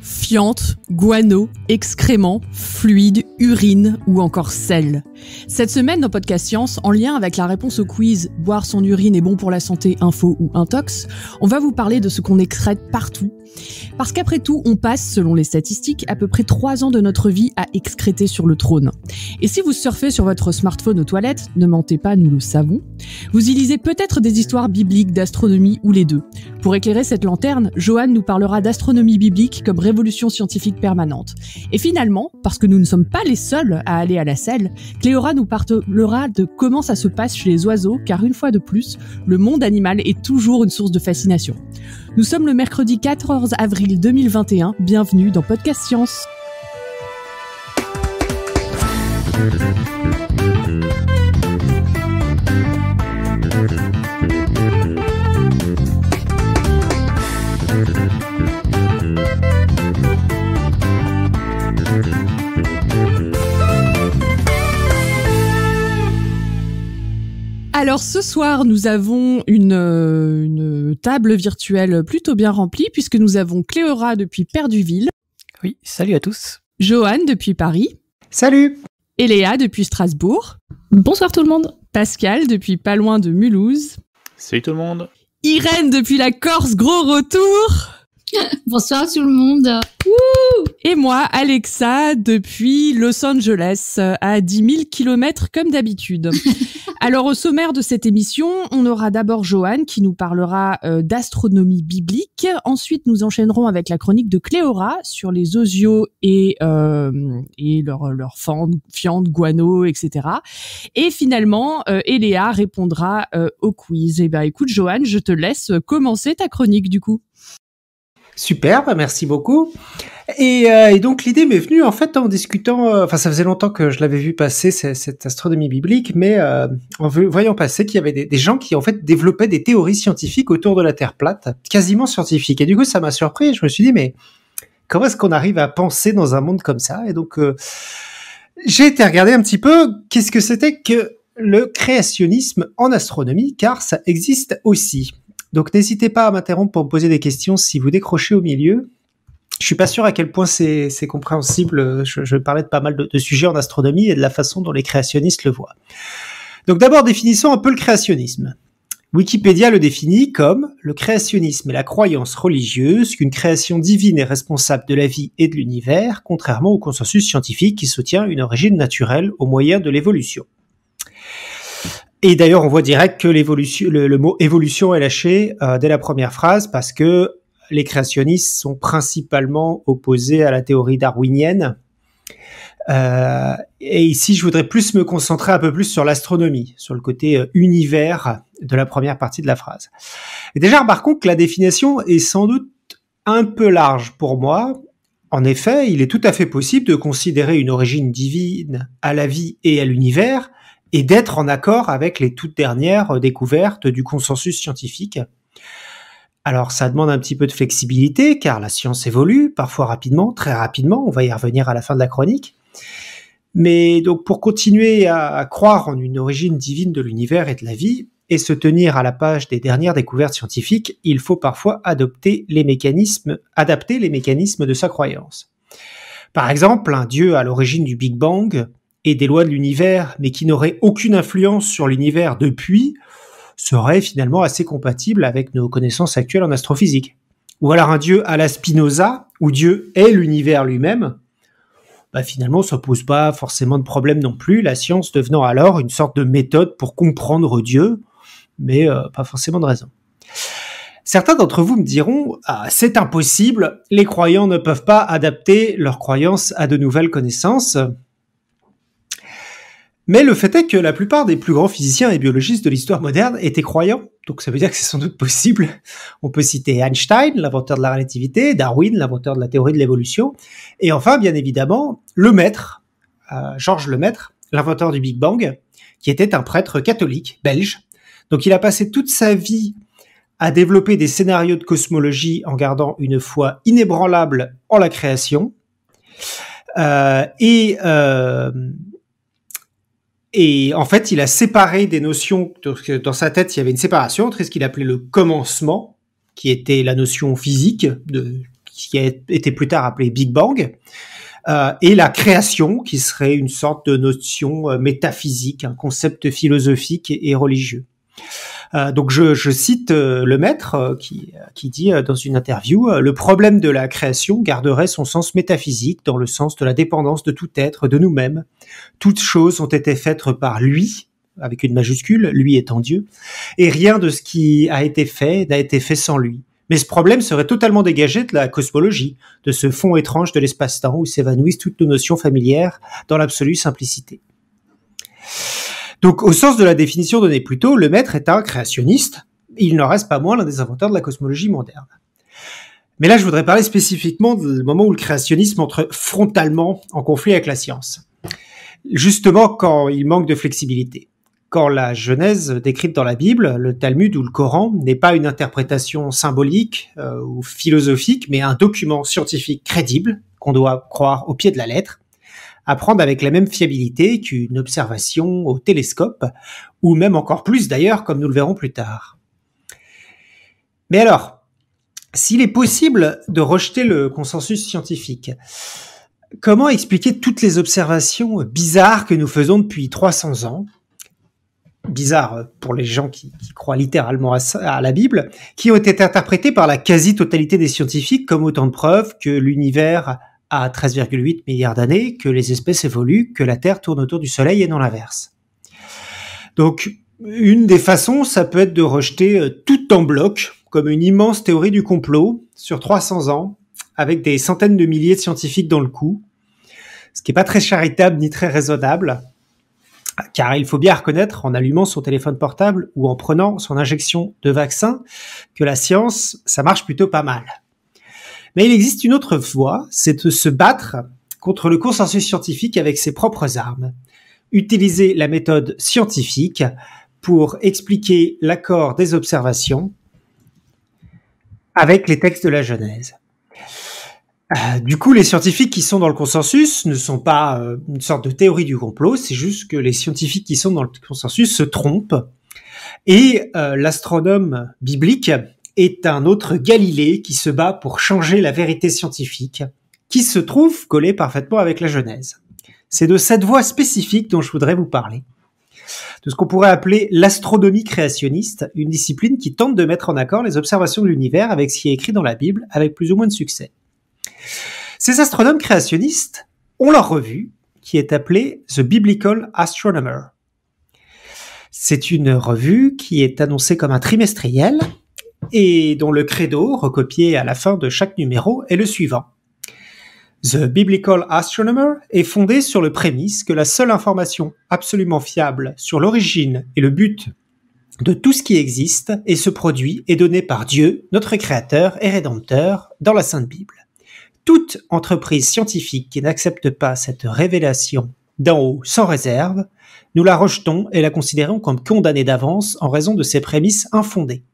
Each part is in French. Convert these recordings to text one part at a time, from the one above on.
Fiente, guano, excréments, fluide, urine ou encore sel. Cette semaine dans Podcast Science, en lien avec la réponse au quiz Boire son urine est bon pour la santé, info ou intox, on va vous parler de ce qu'on excrète partout. Parce qu'après tout, on passe, selon les statistiques, à peu près 3 ans de notre vie à excréter sur le trône. Et si vous surfez sur votre smartphone aux toilettes, ne mentez pas, nous le savons, vous y lisez peut-être des histoires bibliques, d'astronomie ou les deux. Pour éclairer cette lanterne, Johan nous parlera d'astronomie biblique comme révolution scientifique permanente. Et finalement, parce que nous ne sommes pas les seuls à aller à la selle, Théora nous parlera de comment ça se passe chez les oiseaux, car une fois de plus, le monde animal est toujours une source de fascination. Nous sommes le mercredi 14 avril 2021, bienvenue dans Podcast Science. Alors ce soir, nous avons euh, une, table virtuelle plutôt bien remplie puisque nous avons Cléora depuis Perduville. Oui, salut à tous. Johan depuis Paris. Salut. Eléa depuis Strasbourg. Bonsoir tout le monde. Pascal depuis pas loin de Mulhouse. Salut tout le monde. Irène depuis la Corse, gros retour. Bonsoir tout le monde. Et moi, Alexa, depuis Los Angeles, à 10 000 kilomètres comme d'habitude. Alors au sommaire de cette émission, on aura d'abord Joanne qui nous parlera euh, d'astronomie biblique. Ensuite, nous enchaînerons avec la chronique de Cléora sur les osios et euh, et leur leur guano, etc. Et finalement, euh, Eléa répondra euh, au quiz. Eh ben écoute, Joanne, je te laisse commencer ta chronique du coup. Superbe, merci beaucoup. Euh, et, donc l'idée m'est venue en fait en discutant, euh, enfin ça faisait longtemps que je l'avais vu passer cette, astronomie biblique, mais euh, en voyant passer qu'il y avait des, gens qui en fait développaient des théories scientifiques autour de la Terre plate, quasiment scientifiques. Et du coup ça m'a surpris, je me suis dit mais comment est-ce qu'on arrive à penser dans un monde comme ça Et donc j'ai été regarder un petit peu qu'est-ce que c'était que le créationnisme en astronomie, car ça existe aussi. Donc n'hésitez pas à m'interrompre pour me poser des questions si vous décrochez au milieu. Je suis pas sûr à quel point c'est compréhensible. Je, je, parlais de pas mal de, de sujets en astronomie et de la façon dont les créationnistes le voient. Donc d'abord définissons un peu le créationnisme. Wikipédia le définit comme le créationnisme est la croyance religieuse qu'une création divine est responsable de la vie et de l'univers, contrairement au consensus scientifique qui soutient une origine naturelle au moyen de l'évolution. Et d'ailleurs, on voit direct que l'évolution, le, mot évolution est lâché euh, dès la première phrase parce que les créationnistes sont principalement opposés à la théorie darwinienne. Euh, et ici, je voudrais plus me concentrer un peu plus sur l'astronomie, sur le côté euh, univers de la première partie de la phrase. déjà, remarquons que la définition est sans doute un peu large pour moi. En effet, il est tout à fait possible de considérer une origine divine à la vie et à l'univers, et d'être en accord avec les toutes dernières euh, découvertes du consensus scientifique. Alors ça demande un petit peu de flexibilité car la science évolue, parfois rapidement, très rapidement, on va y revenir à la fin de la chronique. Mais donc pour continuer à, croire en une origine divine de l'univers et de la vie, et se tenir à la page des dernières découvertes scientifiques, il faut parfois adopter les mécanismes, adapter les mécanismes de sa croyance. Par exemple, un dieu à l'origine du Big Bang des lois de l'univers, mais qui n'auraient aucune influence sur l'univers depuis, serait finalement assez compatible avec nos connaissances actuelles en astrophysique. Ou alors un Dieu à la Spinoza, où Dieu est l'univers lui-même, bah finalement, ça pose pas forcément de problème non plus, la science devenant alors une sorte de méthode pour comprendre Dieu, mais euh, pas forcément de raison. Certains d'entre vous me diront ah, c'est impossible, les croyants ne peuvent pas adapter leurs croyances à de nouvelles connaissances. Mais le fait est que la plupart des plus grands physiciens et biologistes de l'histoire moderne étaient croyants, donc ça veut dire que c'est sans doute possible. On peut citer Einstein, l'inventeur de la relativité, Darwin, l'inventeur de la théorie de l'évolution, et enfin, bien évidemment, le maître, euh, Georges Lemaître, l'inventeur du Big Bang, qui était un prêtre catholique belge. Donc il a passé toute sa vie à développer des scénarios de cosmologie en gardant une foi inébranlable en la création. Euh, et euh, et en fait, il a séparé des notions. Dans sa tête, il y avait une séparation entre ce qu'il appelait le commencement, qui était la notion physique, de, qui a été plus tard appelée Big Bang, euh, et la création, qui serait une sorte de notion euh, métaphysique, un concept philosophique et religieux. Euh, donc je, cite euh, le maître euh, qui, qui dit dans une interview, le problème de la création garderait son sens métaphysique dans le sens de la dépendance de tout être, de nous-mêmes. Toutes choses ont été faites par lui, avec une majuscule, lui étant Dieu, et rien de ce qui a été fait n'a été fait sans lui. Mais ce problème serait totalement dégagé de la cosmologie, de ce fond étrange de l'espace-temps où s'évanouissent toutes nos notions familières dans l'absolue simplicité. Donc, au sens de la définition donnée plus tôt, le maître est un créationniste. Il n'en reste pas moins l'un des inventeurs de la cosmologie moderne. Mais là, je voudrais parler spécifiquement du moment où le créationnisme entre frontalement en conflit avec la science. Justement, quand il manque de flexibilité. Quand la Genèse décrite dans la Bible, le Talmud ou le Coran n'est pas une interprétation symbolique euh, ou philosophique, mais un document scientifique crédible qu'on doit croire au pied de la lettre, Apprendre avec la même fiabilité qu'une observation au télescope, ou même encore plus d'ailleurs, comme nous le verrons plus tard. Mais alors, s'il est possible de rejeter le consensus scientifique, comment expliquer toutes les observations bizarres que nous faisons depuis 300 ans bizarre pour les gens qui, croient littéralement à, la Bible, qui ont été interprétées par la quasi-totalité des scientifiques comme autant de preuves que l'univers à 13,8 milliards d'années que les espèces évoluent, que la Terre tourne autour du Soleil et non l'inverse. Donc, une des façons, ça peut être de rejeter euh, tout en bloc, comme une immense théorie du complot, sur 300 ans, avec des centaines de milliers de scientifiques dans le coup, ce qui n'est pas très charitable ni très raisonnable, car il faut bien reconnaître, en allumant son téléphone portable ou en prenant son injection de vaccin, que la science, ça marche plutôt pas mal. Mais il existe une autre voie, c'est de se battre contre le consensus scientifique avec ses propres armes. Utiliser la méthode scientifique pour expliquer l'accord des observations avec les textes de la Genèse. Euh, du coup, les scientifiques qui sont dans le consensus ne sont pas euh, une sorte de théorie du complot, c'est juste que les scientifiques qui sont dans le consensus se trompent. Et euh, l'astronome biblique est un autre Galilée qui se bat pour changer la vérité scientifique, qui se trouve collé parfaitement avec la Genèse. C'est de cette voie spécifique dont je voudrais vous parler, de ce qu'on pourrait appeler l'astronomie créationniste, une discipline qui tente de mettre en accord les observations de l'univers avec ce qui est écrit dans la Bible, avec plus ou moins de succès. Ces astronomes créationnistes ont leur revue, qui est appelée The Biblical Astronomer. C'est une revue qui est annoncée comme un trimestriel et dont le credo, recopié à la fin de chaque numéro, est le suivant. The Biblical Astronomer est fondé sur le prémisse que la seule information absolument fiable sur l'origine et le but de tout ce qui existe et se produit est donnée par Dieu, notre Créateur et Rédempteur, dans la Sainte Bible. Toute entreprise scientifique qui n'accepte pas cette révélation d'en haut sans réserve, nous la rejetons et la considérons comme condamnée d'avance en raison de ses prémices infondées.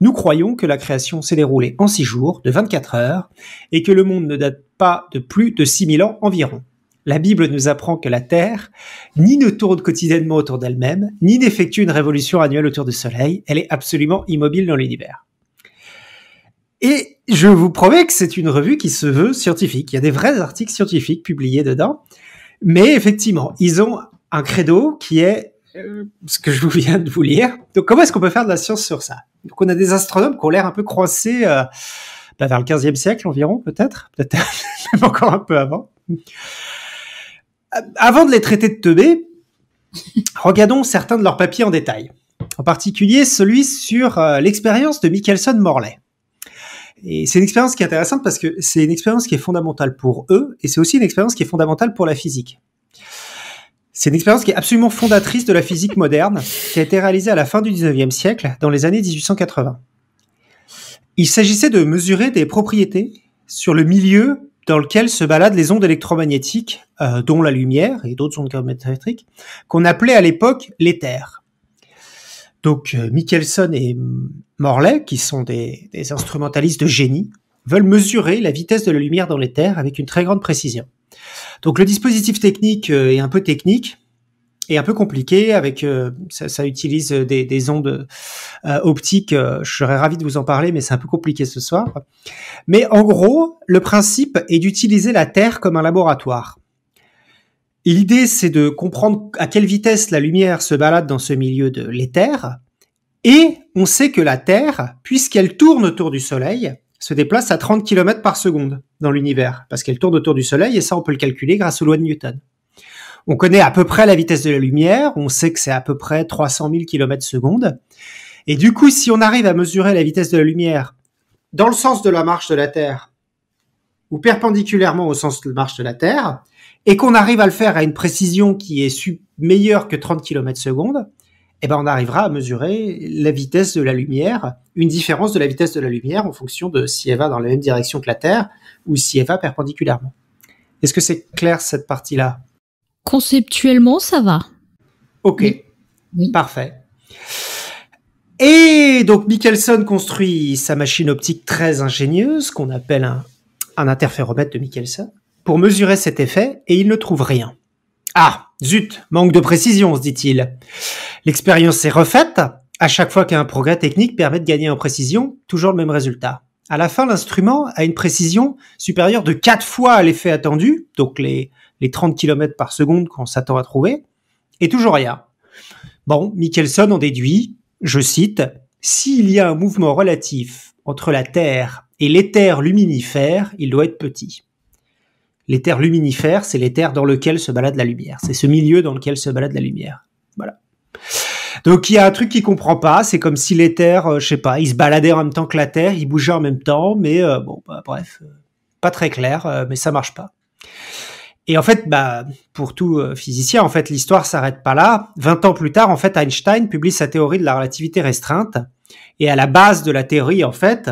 Nous croyons que la création s'est déroulée en six jours, de 24 heures, et que le monde ne date pas de plus de 6000 ans environ. La Bible nous apprend que la Terre ni ne tourne quotidiennement autour d'elle-même, ni n'effectue une révolution annuelle autour du Soleil, elle est absolument immobile dans l'univers. Et je vous promets que c'est une revue qui se veut scientifique. Il y a des vrais articles scientifiques publiés dedans. Mais effectivement, ils ont un credo qui est euh, ce que je viens de vous lire. Donc, comment est-ce qu'on peut faire de la science sur ça Donc, on a des astronomes qui ont l'air un peu croisés euh, bah, vers le 15e siècle environ, peut-être, peut-être même encore un peu avant. Euh, avant de les traiter de teubés, regardons certains de leurs papiers en détail. En particulier celui sur l'expérience de Michelson Morley. Et c'est une expérience qui est intéressante parce que c'est une expérience qui est fondamentale pour eux et c'est aussi une expérience qui est fondamentale pour la physique. C'est une expérience qui est absolument fondatrice de la physique moderne, qui a été réalisée à la fin du 19e siècle, dans les années 1880. Il s'agissait de mesurer des propriétés sur le milieu dans lequel se baladent les ondes électromagnétiques, euh, dont la lumière et d'autres ondes électromagnétiques, qu'on appelait à l'époque l'éther. Donc euh, Michelson et Morley, qui sont des, des instrumentalistes de génie, veulent mesurer la vitesse de la lumière dans l'éther avec une très grande précision. Donc le dispositif technique euh, est un peu technique et un peu compliqué avec euh, ça, utilise euh, des, des ondes optiques. Je serais ravi de vous en parler, mais c'est un peu compliqué ce soir. Mais en gros, le principe est d'utiliser la Terre comme un laboratoire. L'idée, c'est de comprendre à quelle vitesse la lumière se balade dans ce milieu de l'éther. Et on sait que la Terre, puisqu'elle tourne autour du Soleil, se déplace à 30 km par seconde dans l'univers, parce qu'elle tourne autour du Soleil, et ça, on peut le calculer grâce aux lois de Newton. On connaît à peu près la vitesse de la lumière, on sait que c'est à peu près 300 000 km seconde. Et du coup, si on arrive à mesurer la vitesse de la lumière dans le sens de la marche de la Terre, ou perpendiculairement au sens de la marche de la Terre, et qu'on arrive à le faire à une précision qui est meilleure que 30 km seconde, eh ben on arrivera à mesurer la vitesse de la lumière, une différence de la vitesse de la lumière en fonction de si elle va dans la même direction que la Terre ou si elle va perpendiculairement. Est-ce que c'est clair cette partie-là Conceptuellement, ça va. Ok, parfait. Et donc Michelson construit sa machine optique très ingénieuse qu'on appelle un, un interféromètre de Michelson pour mesurer cet effet et il ne trouve rien. Ah, Zut, manque de précision, se dit-il. L'expérience s'est refaite. À chaque fois qu'un progrès technique permet de gagner en précision, toujours le même résultat. À la fin, l'instrument a une précision supérieure de 4 fois à l'effet attendu, donc les, les 30 km par seconde qu'on s'attend à trouver, et toujours rien. Bon, Michelson en déduit, je cite, s'il y a un mouvement relatif entre la Terre et l'éther luminifère, il doit être petit. L'éther terres c'est les terres dans lequel se balade la lumière. C'est ce milieu dans lequel se balade la lumière. Voilà. Donc il y a un truc qu'il comprend pas, c'est comme si l'éther, euh, je sais pas, il se baladait en même temps que la Terre, il bougeait en même temps, mais euh, bon, bah, bref, euh, pas très clair, mais ça marche pas. Et en fait, bah, pour tout physicien, en fait, l'histoire s'arrête pas là. 20 ans plus tard, en fait, Einstein publie sa théorie de la relativité restreinte. Et à la base de la théorie, en fait,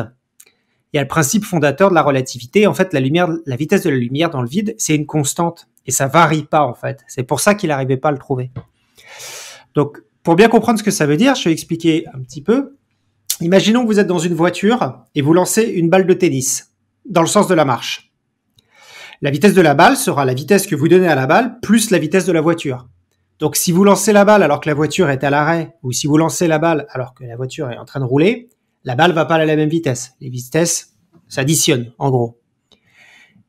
il y a le principe fondateur de la relativité. En fait, la lumière, la vitesse de la lumière dans le vide, c'est une constante et ça varie pas en fait. C'est pour ça qu'il n'arrivait pas à le trouver. Donc, pour bien comprendre ce que ça veut dire, je vais expliquer un petit peu. Imaginons que vous êtes dans une voiture et vous lancez une balle de tennis dans le sens de la marche. La vitesse de la balle sera la vitesse que vous donnez à la balle plus la vitesse de la voiture. Donc si vous lancez la balle alors que la voiture est à l'arrêt ou si vous lancez la balle alors que la voiture est en train de rouler, la balle va pas à la même vitesse. Les vitesses s'additionnent, en gros.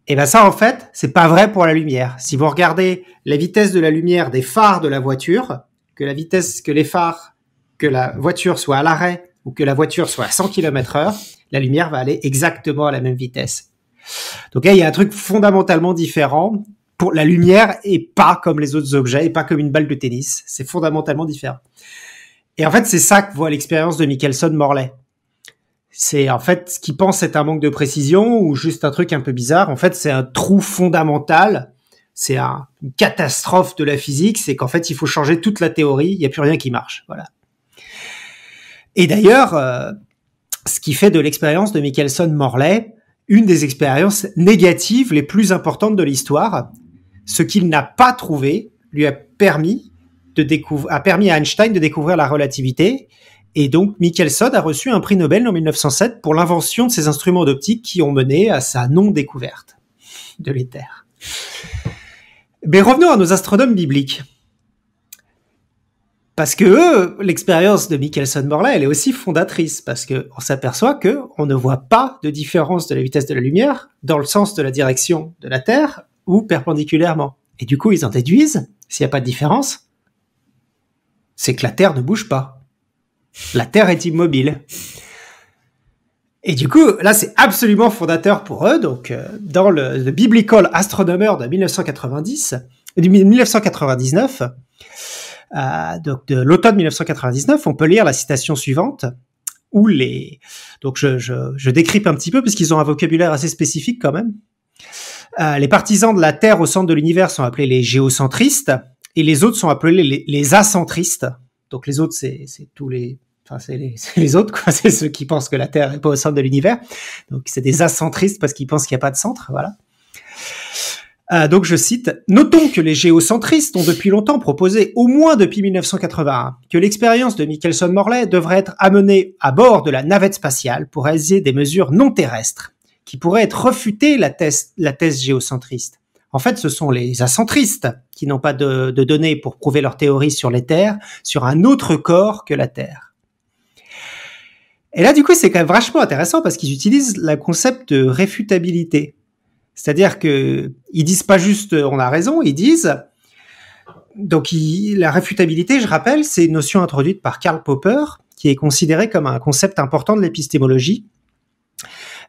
Et eh ben ça, en fait, c'est pas vrai pour la lumière. Si vous regardez la vitesse de la lumière des phares de la voiture, que la vitesse que les phares, que la voiture soit à l'arrêt ou que la voiture soit à 100 km heure, la lumière va aller exactement à la même vitesse. Donc eh, il y a un truc fondamentalement différent. Pour la lumière et pas comme les autres objets et pas comme une balle de tennis. C'est fondamentalement différent. Et en fait, c'est ça que voit l'expérience de Michelson-Morley c'est en fait ce qu'il pense être un manque de précision ou juste un truc un peu bizarre. En fait, c'est un trou fondamental. C'est une catastrophe de la physique. C'est qu'en fait, il faut changer toute la théorie. Il n'y a plus rien qui marche. Voilà. Et d'ailleurs, euh, ce qui fait de l'expérience de Michelson-Morley une des expériences négatives les plus importantes de l'histoire. Ce qu'il n'a pas trouvé lui a permis de découvrir, a permis à Einstein de découvrir la relativité et donc, Michelson a reçu un prix Nobel en 1907 pour l'invention de ces instruments d'optique qui ont mené à sa non-découverte de l'éther. Mais revenons à nos astronomes bibliques. Parce que l'expérience de Michelson Morley, elle est aussi fondatrice, parce qu'on s'aperçoit qu'on ne voit pas de différence de la vitesse de la lumière dans le sens de la direction de la Terre ou perpendiculairement. Et du coup, ils en déduisent, s'il n'y a pas de différence, c'est que la Terre ne bouge pas. La Terre est immobile. Et du coup, là, c'est absolument fondateur pour eux. Donc, euh, dans le, le, Biblical Astronomer de 1990, de 1999, donc de l'automne 1999, on peut lire la citation suivante où les. Donc, je, je, décrypte un petit peu puisqu'ils ont un vocabulaire assez spécifique quand même. Euh, les partisans de la Terre au centre de l'univers sont appelés les géocentristes et les autres sont appelés les acentristes. Donc les autres, c'est tous les Enfin, c'est les, autres, quoi. C'est ceux qui pensent que la Terre n'est pas au centre de l'univers. Donc, c'est des acentristes parce qu'ils pensent qu'il n'y a pas de centre, voilà. Euh, donc, je cite Notons que les géocentristes ont depuis longtemps proposé, au moins depuis 1981, que l'expérience de Michelson-Morley devrait être amenée à bord de la navette spatiale pour réaliser des mesures non terrestres, qui pourraient être refutées la thèse, la thèse géocentriste. En fait, ce sont les acentristes n'ont pas de, données pour prouver leur théorie sur les terres, sur un autre corps que la Terre. Et là, du coup, c'est quand même vachement intéressant parce qu'ils utilisent le concept de réfutabilité. C'est-à-dire que ils disent pas juste on a raison, ils disent donc la réfutabilité, je rappelle, c'est une notion introduite par Karl Popper qui est considérée comme un concept important de l'épistémologie,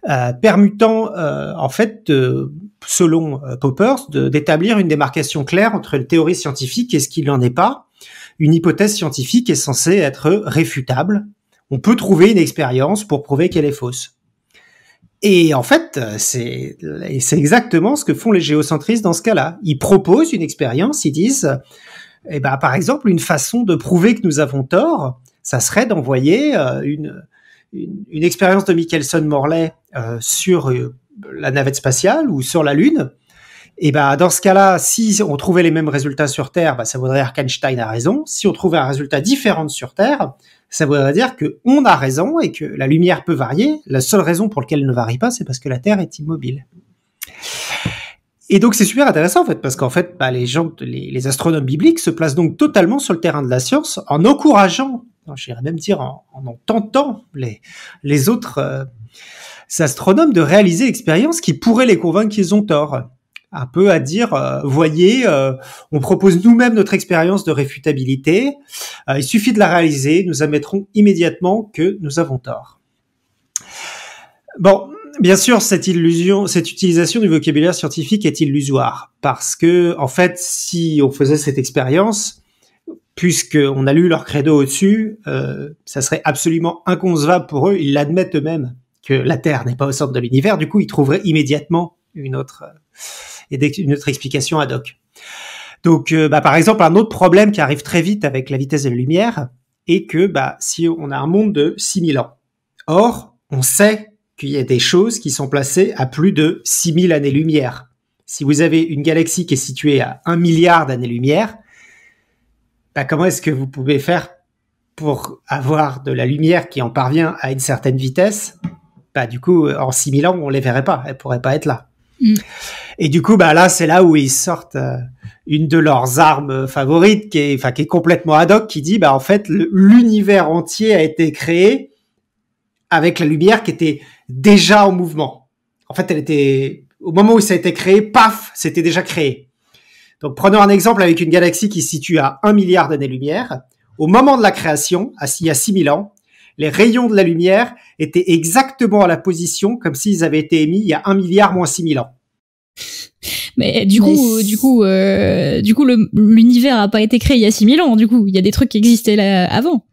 euh, permutant euh, en fait euh, selon euh, Poppers, d'établir une démarcation claire entre une théorie scientifique et ce qui n'en est pas. Une hypothèse scientifique est censée être réfutable. On peut trouver une expérience pour prouver qu'elle est fausse. Et en fait, euh, c'est exactement ce que font les géocentristes dans ce cas-là. Ils proposent une expérience, ils disent, eh ben, par exemple, une façon de prouver que nous avons tort, ça serait d'envoyer euh, une, une, expérience de Michelson-Morley sur la navette spatiale ou sur la Lune, et ben dans ce cas-là, si on trouvait les mêmes résultats sur Terre, bah, ça voudrait dire qu'Einstein a raison. Si on trouvait un résultat différent sur Terre, ça voudrait dire que on a raison et que la lumière peut varier. La seule raison pour laquelle elle ne varie pas, c'est parce que la Terre est immobile. Et donc c'est super intéressant en fait parce qu'en fait bah, les gens, les, astronomes bibliques se placent donc totalement sur le terrain de la science en encourageant, j'irais même dire en, en, tentant les, les autres euh, astronomes de réaliser l'expérience qui pourrait les convaincre qu'ils ont tort. Un peu à dire, euh, voyez, euh, on propose nous-mêmes notre expérience de réfutabilité, euh, il suffit de la réaliser, nous admettrons immédiatement que nous avons tort. Bon, bien sûr, cette illusion, cette utilisation du vocabulaire scientifique est illusoire parce que, en fait, si on faisait cette expérience, puisqu'on a lu leur credo au-dessus, ça serait absolument inconcevable pour eux, ils l'admettent eux-mêmes que la Terre n'est pas au centre de l'univers, du coup, il trouverait immédiatement une autre, euh, une autre explication ad hoc. Donc, euh, bah, par exemple, un autre problème qui arrive très vite avec la vitesse de la lumière est que bah, si on a un monde de 6000 ans, or, on sait qu'il y a des choses qui sont placées à plus de 6000 années-lumière. Si vous avez une galaxie qui est située à 1 milliard d'années-lumière, bah, comment est-ce que vous pouvez faire pour avoir de la lumière qui en parvient à une certaine vitesse bah du coup, euh, en 6000 ans, on les verrait pas, elles pourraient pas être là. Mm. Et du coup, bah là, c'est là où ils sortent euh, une de leurs armes euh, favorites, qui est, enfin, qui est complètement ad hoc, qui dit, bah en fait, l'univers entier a été créé avec la lumière qui était déjà en mouvement. En fait, elle était au moment où ça a été créé, paf, c'était déjà créé. Donc prenons un exemple avec une galaxie qui se situe à un milliard d'années-lumière. Au moment de la création, il y a 6000 ans, les rayons de la lumière étaient exactement à la position comme s'ils avaient été émis il y a 1 milliard moins 6000 ans. Mais du coup, euh, du coup, du coup, l'univers n'a pas été créé il y a 6000 ans. Du coup, il y a des trucs qui existaient là avant.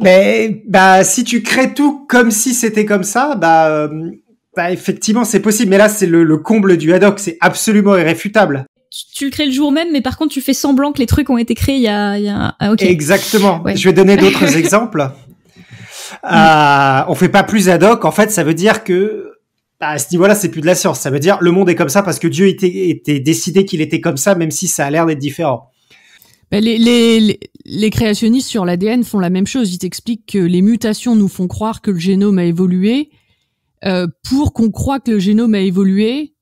Mais bah si tu crées tout comme si c'était comme ça, bah, euh, bah effectivement c'est possible. Mais là c'est le, comble du haddock, c'est absolument irréfutable. Tu, le crées le jour même, mais par contre tu fais semblant que les trucs ont été créés il y a. Il y ah, Exactement. Je vais donner d'autres exemples. Euh, on fait pas plus ad hoc. En fait, ça veut dire que bah, à ce niveau-là, c'est plus de la science. Ça veut dire le monde est comme ça parce que Dieu était, décidé qu'il était comme ça, même si ça a l'air d'être différent. Bah, les, les, créationnistes sur l'ADN font la même chose. Ils t'expliquent que les mutations nous font croire que le génome a évolué euh, pour qu'on croit que le génome a évolué,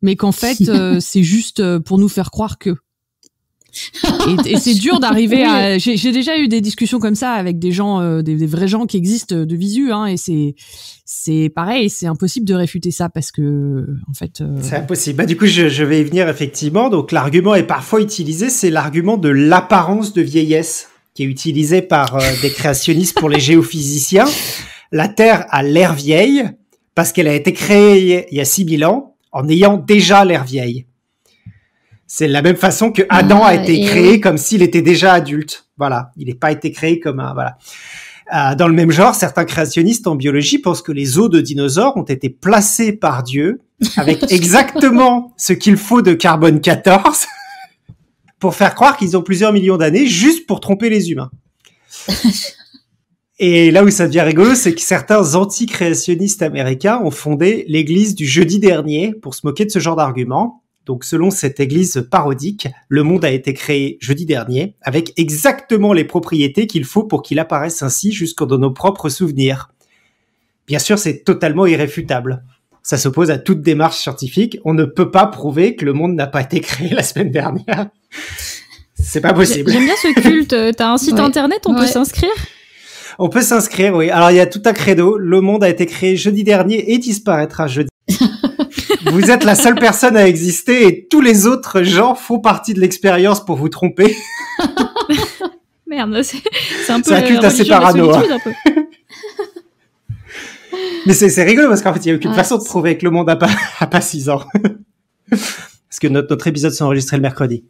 mais qu'en fait, euh, c'est juste pour nous faire croire que et, c'est dur d'arriver à. J'ai déjà eu des discussions comme ça avec des gens, euh, des, vrais gens qui existent euh, de visu, hein, et c'est c'est pareil, c'est impossible de réfuter ça parce que en fait. Euh, c'est impossible. Bah, du coup, je, vais y venir effectivement. Donc l'argument est parfois utilisé, c'est l'argument de l'apparence de vieillesse qui est utilisé par des créationnistes pour les géophysiciens. La Terre a l'air vieille parce qu'elle a été créée il y a 6000 ans en ayant déjà l'air vieille. C'est la même façon que Adam a ah, été créé comme s'il était déjà adulte. Voilà, il n'est pas été créé comme un voilà. Euh, dans le même genre, certains créationnistes en biologie pensent que les os de dinosaures ont été placés par Dieu avec exactement ce qu'il faut de carbone 14 pour faire croire qu'ils ont plusieurs millions d'années juste pour tromper les humains. Et là où ça devient rigolo, c'est que certains anti-créationnistes américains ont fondé l'église du jeudi dernier pour se moquer de ce genre d'argument. Donc selon cette église parodique, le monde a été créé jeudi dernier avec exactement les propriétés qu'il faut pour qu'il apparaisse ainsi jusqu'en dans nos propres souvenirs. Bien sûr, c'est totalement irréfutable. Ça s'oppose à toute démarche scientifique. On ne peut pas prouver que le monde n'a pas été créé la semaine dernière. C'est pas possible. J'aime bien ce culte. T'as un site internet, on peut s'inscrire On peut s'inscrire, oui. Alors il y a tout un credo. Le monde a été créé jeudi dernier et disparaîtra jeudi vous êtes la seule personne à exister et tous les autres gens font partie de l'expérience pour vous tromper. Merde, c'est un peu. C'est un culte assez parano. Hein. Mais c'est rigolo parce qu'en fait, il n'y a aucune façon de trouver avec le monde à pas, à pas six ans. parce que notre, notre épisode s'est enregistré le mercredi.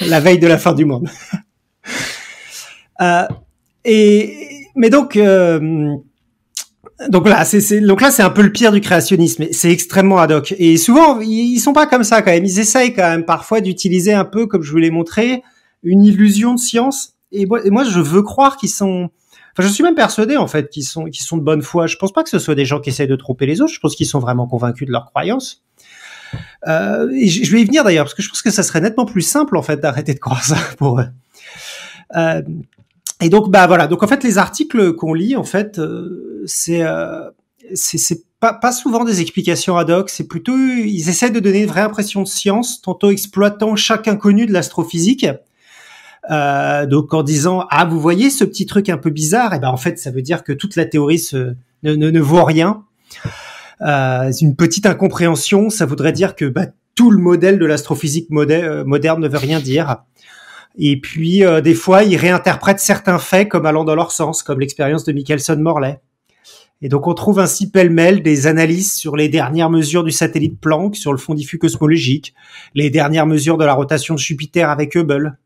la veille de la fin du monde. Euh, et, mais donc, euh, donc là, c'est donc là c'est un peu le pire du créationnisme, c'est extrêmement ad hoc et souvent ils sont pas comme ça quand même, ils essayent quand même parfois d'utiliser un peu comme je vous l'ai montré une illusion de science et moi, et moi je veux croire qu'ils sont enfin je suis même persuadé en fait qu'ils sont qu'ils sont de bonne foi. Je pense pas que ce soit des gens qui essayent de tromper les autres, je pense qu'ils sont vraiment convaincus de leurs croyances. Euh, et je, vais y venir d'ailleurs parce que je pense que ça serait nettement plus simple en fait d'arrêter de croire ça pour eux. Euh, et donc bah voilà, donc en fait les articles qu'on lit en fait euh, euh, c'est c'est pas, pas, souvent des explications ad hoc, c'est plutôt ils essaient de donner une vraie impression de science, tantôt exploitant chaque inconnu de l'astrophysique. Euh, donc en disant ah vous voyez ce petit truc un peu bizarre, et eh ben en fait ça veut dire que toute la théorie ne, ne, vaut rien. Euh, une petite incompréhension, ça voudrait dire que bah, tout le modèle de l'astrophysique euh, moderne, ne veut rien dire. Et puis des fois ils réinterprètent certains faits comme allant dans leur sens, comme l'expérience de Michelson-Morley. Et donc on trouve ainsi pêle-mêle des analyses sur les dernières mesures du satellite Planck, sur le fond diffus cosmologique, les dernières mesures de la rotation de Jupiter avec Hubble.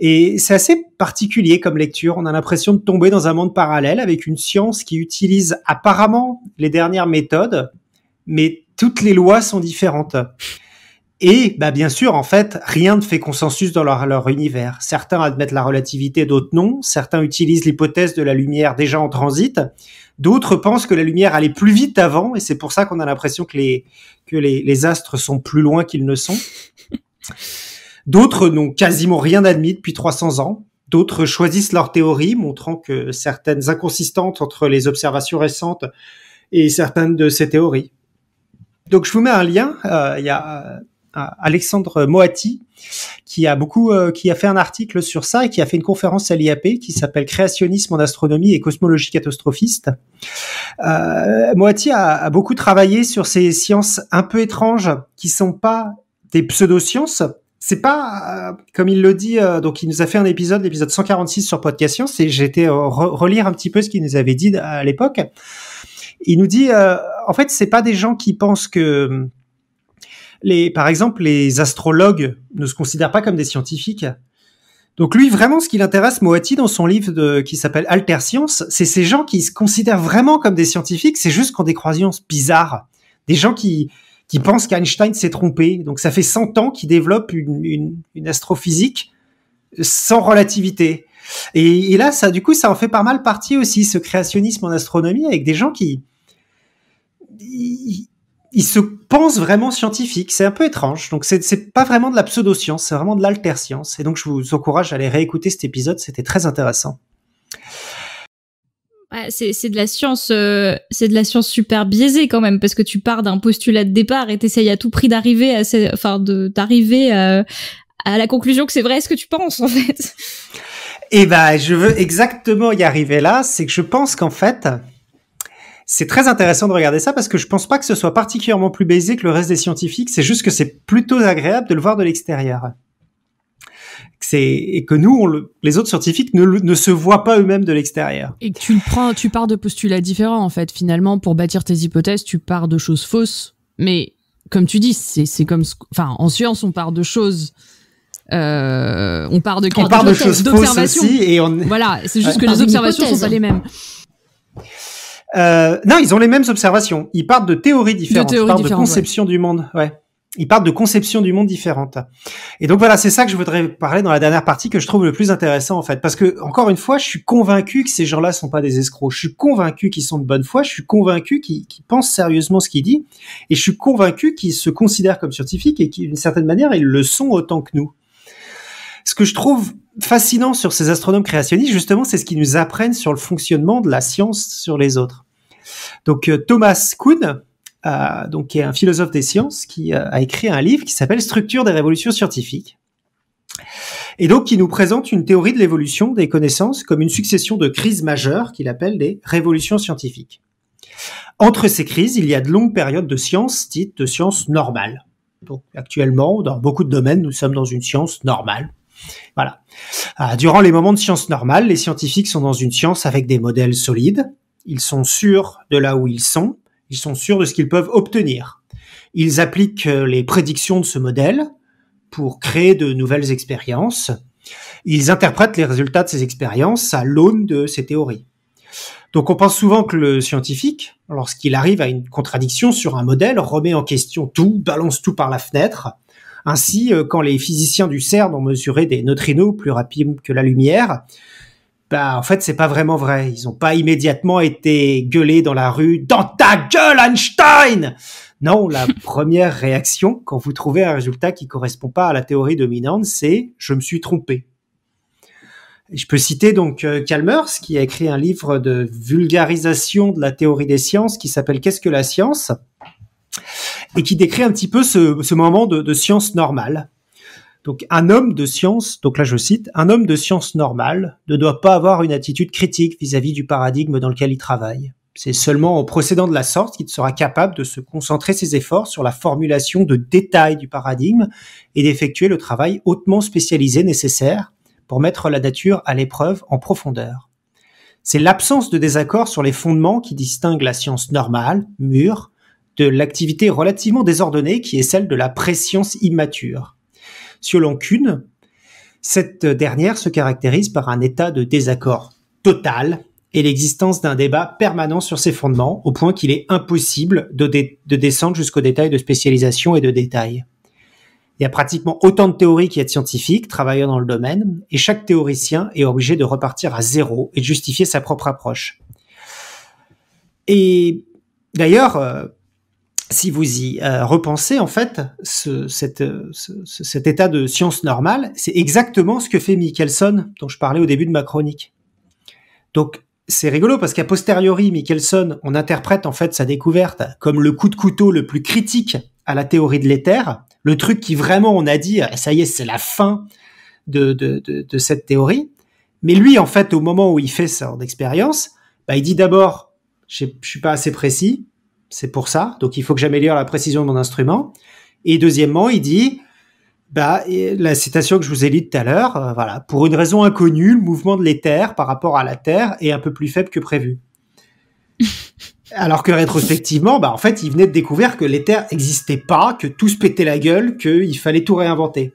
Et c'est assez particulier comme lecture, on a l'impression de tomber dans un monde parallèle avec une science qui utilise apparemment les dernières méthodes, mais toutes les lois sont différentes. Et bah bien sûr, en fait, rien ne fait consensus dans leur, leur univers. Certains admettent la relativité, d'autres non. Certains utilisent l'hypothèse de la lumière déjà en transit. D'autres pensent que la lumière allait plus vite avant, et c'est pour ça qu'on a l'impression que les, que les, les astres sont plus loin qu'ils ne sont. D'autres n'ont quasiment rien admis depuis 300 ans. D'autres choisissent leur théorie, montrant que certaines inconsistantes entre les observations récentes et certaines de ces théories. Donc je vous mets un lien. Euh, il y a euh, Alexandre Moati, qui a beaucoup, euh, qui a fait un article sur ça et qui a fait une conférence à l'IAP qui s'appelle Créationnisme en astronomie et cosmologie catastrophiste. Euh, Moati a, beaucoup travaillé sur ces sciences un peu étranges qui sont pas des pseudo-sciences C'est pas, euh, comme il le dit, euh, donc il nous a fait un épisode, l'épisode 146 sur Podcast Science, et j'étais relire un petit peu ce qu'il nous avait dit à l'époque. Il nous dit, en fait, c'est pas des gens qui pensent que les, par exemple, les astrologues ne se considèrent pas comme des scientifiques. Donc lui, vraiment, ce qui l'intéresse, Moati, dans son livre qui s'appelle Alter Science, c'est ces gens qui se considèrent vraiment comme des scientifiques, c'est juste qu'en des croyances bizarres. Des gens qui, qui pensent qu'Einstein s'est trompé. Donc ça fait 100 ans qu'il développe une, une, astrophysique sans relativité. Et, là, ça, du coup, ça en fait pas mal partie aussi, ce créationnisme en astronomie, avec des gens qui il se pense vraiment scientifique. C'est un peu étrange. Donc, c'est pas vraiment de la pseudo-science, c'est vraiment de l'alter-science. Et donc, je vous encourage à aller réécouter cet épisode. C'était très intéressant. Ouais, c'est de la science, euh, c'est de la science super biaisée quand même, parce que tu pars d'un postulat de départ et t'essayes à tout prix d'arriver à, ces, enfin, d'arriver à, euh, à la conclusion que c'est vrai ce que tu penses en fait. Et eh ben, je veux exactement y arriver là. C'est que je pense qu'en fait, c'est très intéressant de regarder ça parce que je pense pas que ce soit particulièrement plus baisé que le reste des scientifiques. C'est juste que c'est plutôt agréable de le voir de l'extérieur. C'est et que nous, on le, les autres scientifiques ne, ne, se voient pas eux-mêmes de l'extérieur. Et que tu prends, tu pars de postulats différents en fait. Finalement, pour bâtir tes hypothèses, tu pars de choses fausses. Mais comme tu dis, c'est comme, enfin, en science, on part de choses. Euh, on part de, on part de, choses fausses aussi et on... Voilà, c'est juste que les observations sont pas les mêmes. Euh, non, ils ont les mêmes observations. Ils partent de théories différentes. ils partent de conceptions du monde. Ouais. Ils partent de conceptions du monde différentes. Et donc voilà, c'est ça que je voudrais parler dans la dernière partie que je trouve le plus intéressant en fait, parce que encore une fois, je suis convaincu que ces gens-là sont pas des escrocs. Je suis convaincu qu'ils sont de bonne foi. Je suis convaincu qu'ils pensent sérieusement ce qu'ils disent, et je suis convaincu qu'ils se considèrent comme scientifiques et qu'une certaine manière ils le sont autant que nous ce que je trouve fascinant sur ces astronomes créationnistes, justement, c'est ce qu'ils nous apprennent sur le fonctionnement de la science sur les autres. Donc euh, Thomas Kuhn, euh, donc qui est un philosophe des sciences, qui euh, a écrit un livre qui s'appelle Structure des révolutions scientifiques. Et donc, qui nous présente une théorie de l'évolution des connaissances comme une succession de crises majeures qu'il appelle des révolutions scientifiques. Entre ces crises, il y a de longues périodes de science, dites de science normales. Donc, actuellement, dans beaucoup de domaines, nous sommes dans une science normale, voilà. Euh, durant les moments de science normale, les scientifiques sont dans une science avec des modèles solides. Ils sont sûrs de là où ils sont. Ils sont sûrs de ce qu'ils peuvent obtenir. Ils appliquent euh, les prédictions de ce modèle pour créer de nouvelles expériences. Ils interprètent les résultats de ces expériences à l'aune de ces théories. Donc on pense souvent que le scientifique, lorsqu'il arrive à une contradiction sur un modèle, remet en question tout, balance tout par la fenêtre, ainsi, euh, quand les physiciens du CERN ont mesuré des neutrinos plus rapides que la lumière, bah en fait c'est pas vraiment vrai. Ils ont pas immédiatement été gueulés dans la rue dans ta gueule Einstein. Non, la première réaction quand vous trouvez un résultat qui correspond pas à la théorie dominante, c'est je me suis trompé. Je peux citer donc euh, Calmers qui a écrit un livre de vulgarisation de la théorie des sciences qui s'appelle Qu'est-ce que la science et qui décrit un petit peu ce, moment de, science normale. Donc un homme de science, donc là je cite, un homme de science normale ne doit pas avoir une attitude critique vis-à-vis du paradigme dans lequel il travaille. C'est seulement en procédant de la sorte qu'il sera capable de se concentrer ses efforts sur la formulation de détails du paradigme et d'effectuer le travail hautement spécialisé nécessaire pour mettre la nature à l'épreuve en profondeur. C'est l'absence de désaccord sur les fondements qui distingue la science normale, mûre, de l'activité relativement désordonnée qui est celle de la préscience immature. Selon Kuhn, cette dernière se caractérise par un état de désaccord total et l'existence d'un débat permanent sur ses fondements, au point qu'il est impossible de, descendre jusqu'aux détails de spécialisation et de détails. Il y a pratiquement autant de théories qu'il y a de scientifiques travaillant dans le domaine, et chaque théoricien est obligé de repartir à zéro et de justifier sa propre approche. Et d'ailleurs, euh, si vous y euh, repensez, en fait, euh, cet état de science normale, c'est exactement ce que fait Michelson, dont je parlais au début de ma chronique. Donc, c'est rigolo parce qu'à posteriori, Michelson, on interprète en fait sa découverte comme le coup de couteau le plus critique à la théorie de l'éther, le truc qui vraiment on a dit, ah, ça y est, c'est la fin de, cette théorie. Mais lui, en fait, au moment où il fait en expérience, bah, il dit d'abord, je suis pas assez précis, c'est pour ça. Donc, il faut que j'améliore la précision de mon instrument. Et deuxièmement, il dit, bah, la citation que je vous ai lue tout à l'heure, euh, voilà, pour une raison inconnue, le mouvement de l'éther par rapport à la Terre est un peu plus faible que prévu. Alors que rétrospectivement, bah, en fait, il venait de découvrir que l'éther n'existait pas, que tout se pétait la gueule, qu'il fallait tout réinventer.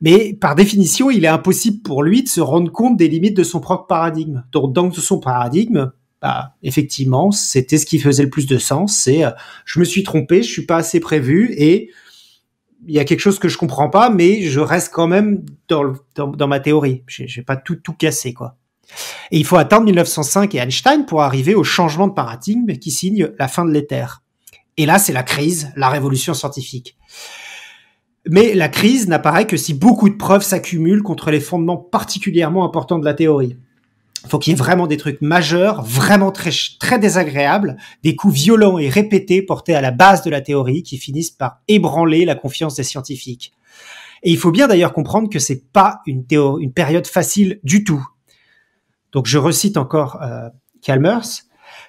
Mais par définition, il est impossible pour lui de se rendre compte des limites de son propre paradigme. Donc, dans son paradigme, bah, effectivement, c'était ce qui faisait le plus de sens. C'est, euh, je me suis trompé, je suis pas assez prévu et il y a quelque chose que je comprends pas, mais je reste quand même dans, dans, ma théorie. J'ai, vais pas tout, tout quoi. Et il faut attendre 1905 et Einstein pour arriver au changement de paradigme qui signe la fin de l'éther. Et là, c'est la crise, la révolution scientifique. Mais la crise n'apparaît que si beaucoup de preuves s'accumulent contre les fondements particulièrement importants de la théorie faut qu'il y ait vraiment des trucs majeurs, vraiment très, très désagréables, des coups violents et répétés portés à la base de la théorie qui finissent par ébranler la confiance des scientifiques. Et il faut bien d'ailleurs comprendre que c'est pas une, une période facile du tout. Donc je recite encore euh, Calmers.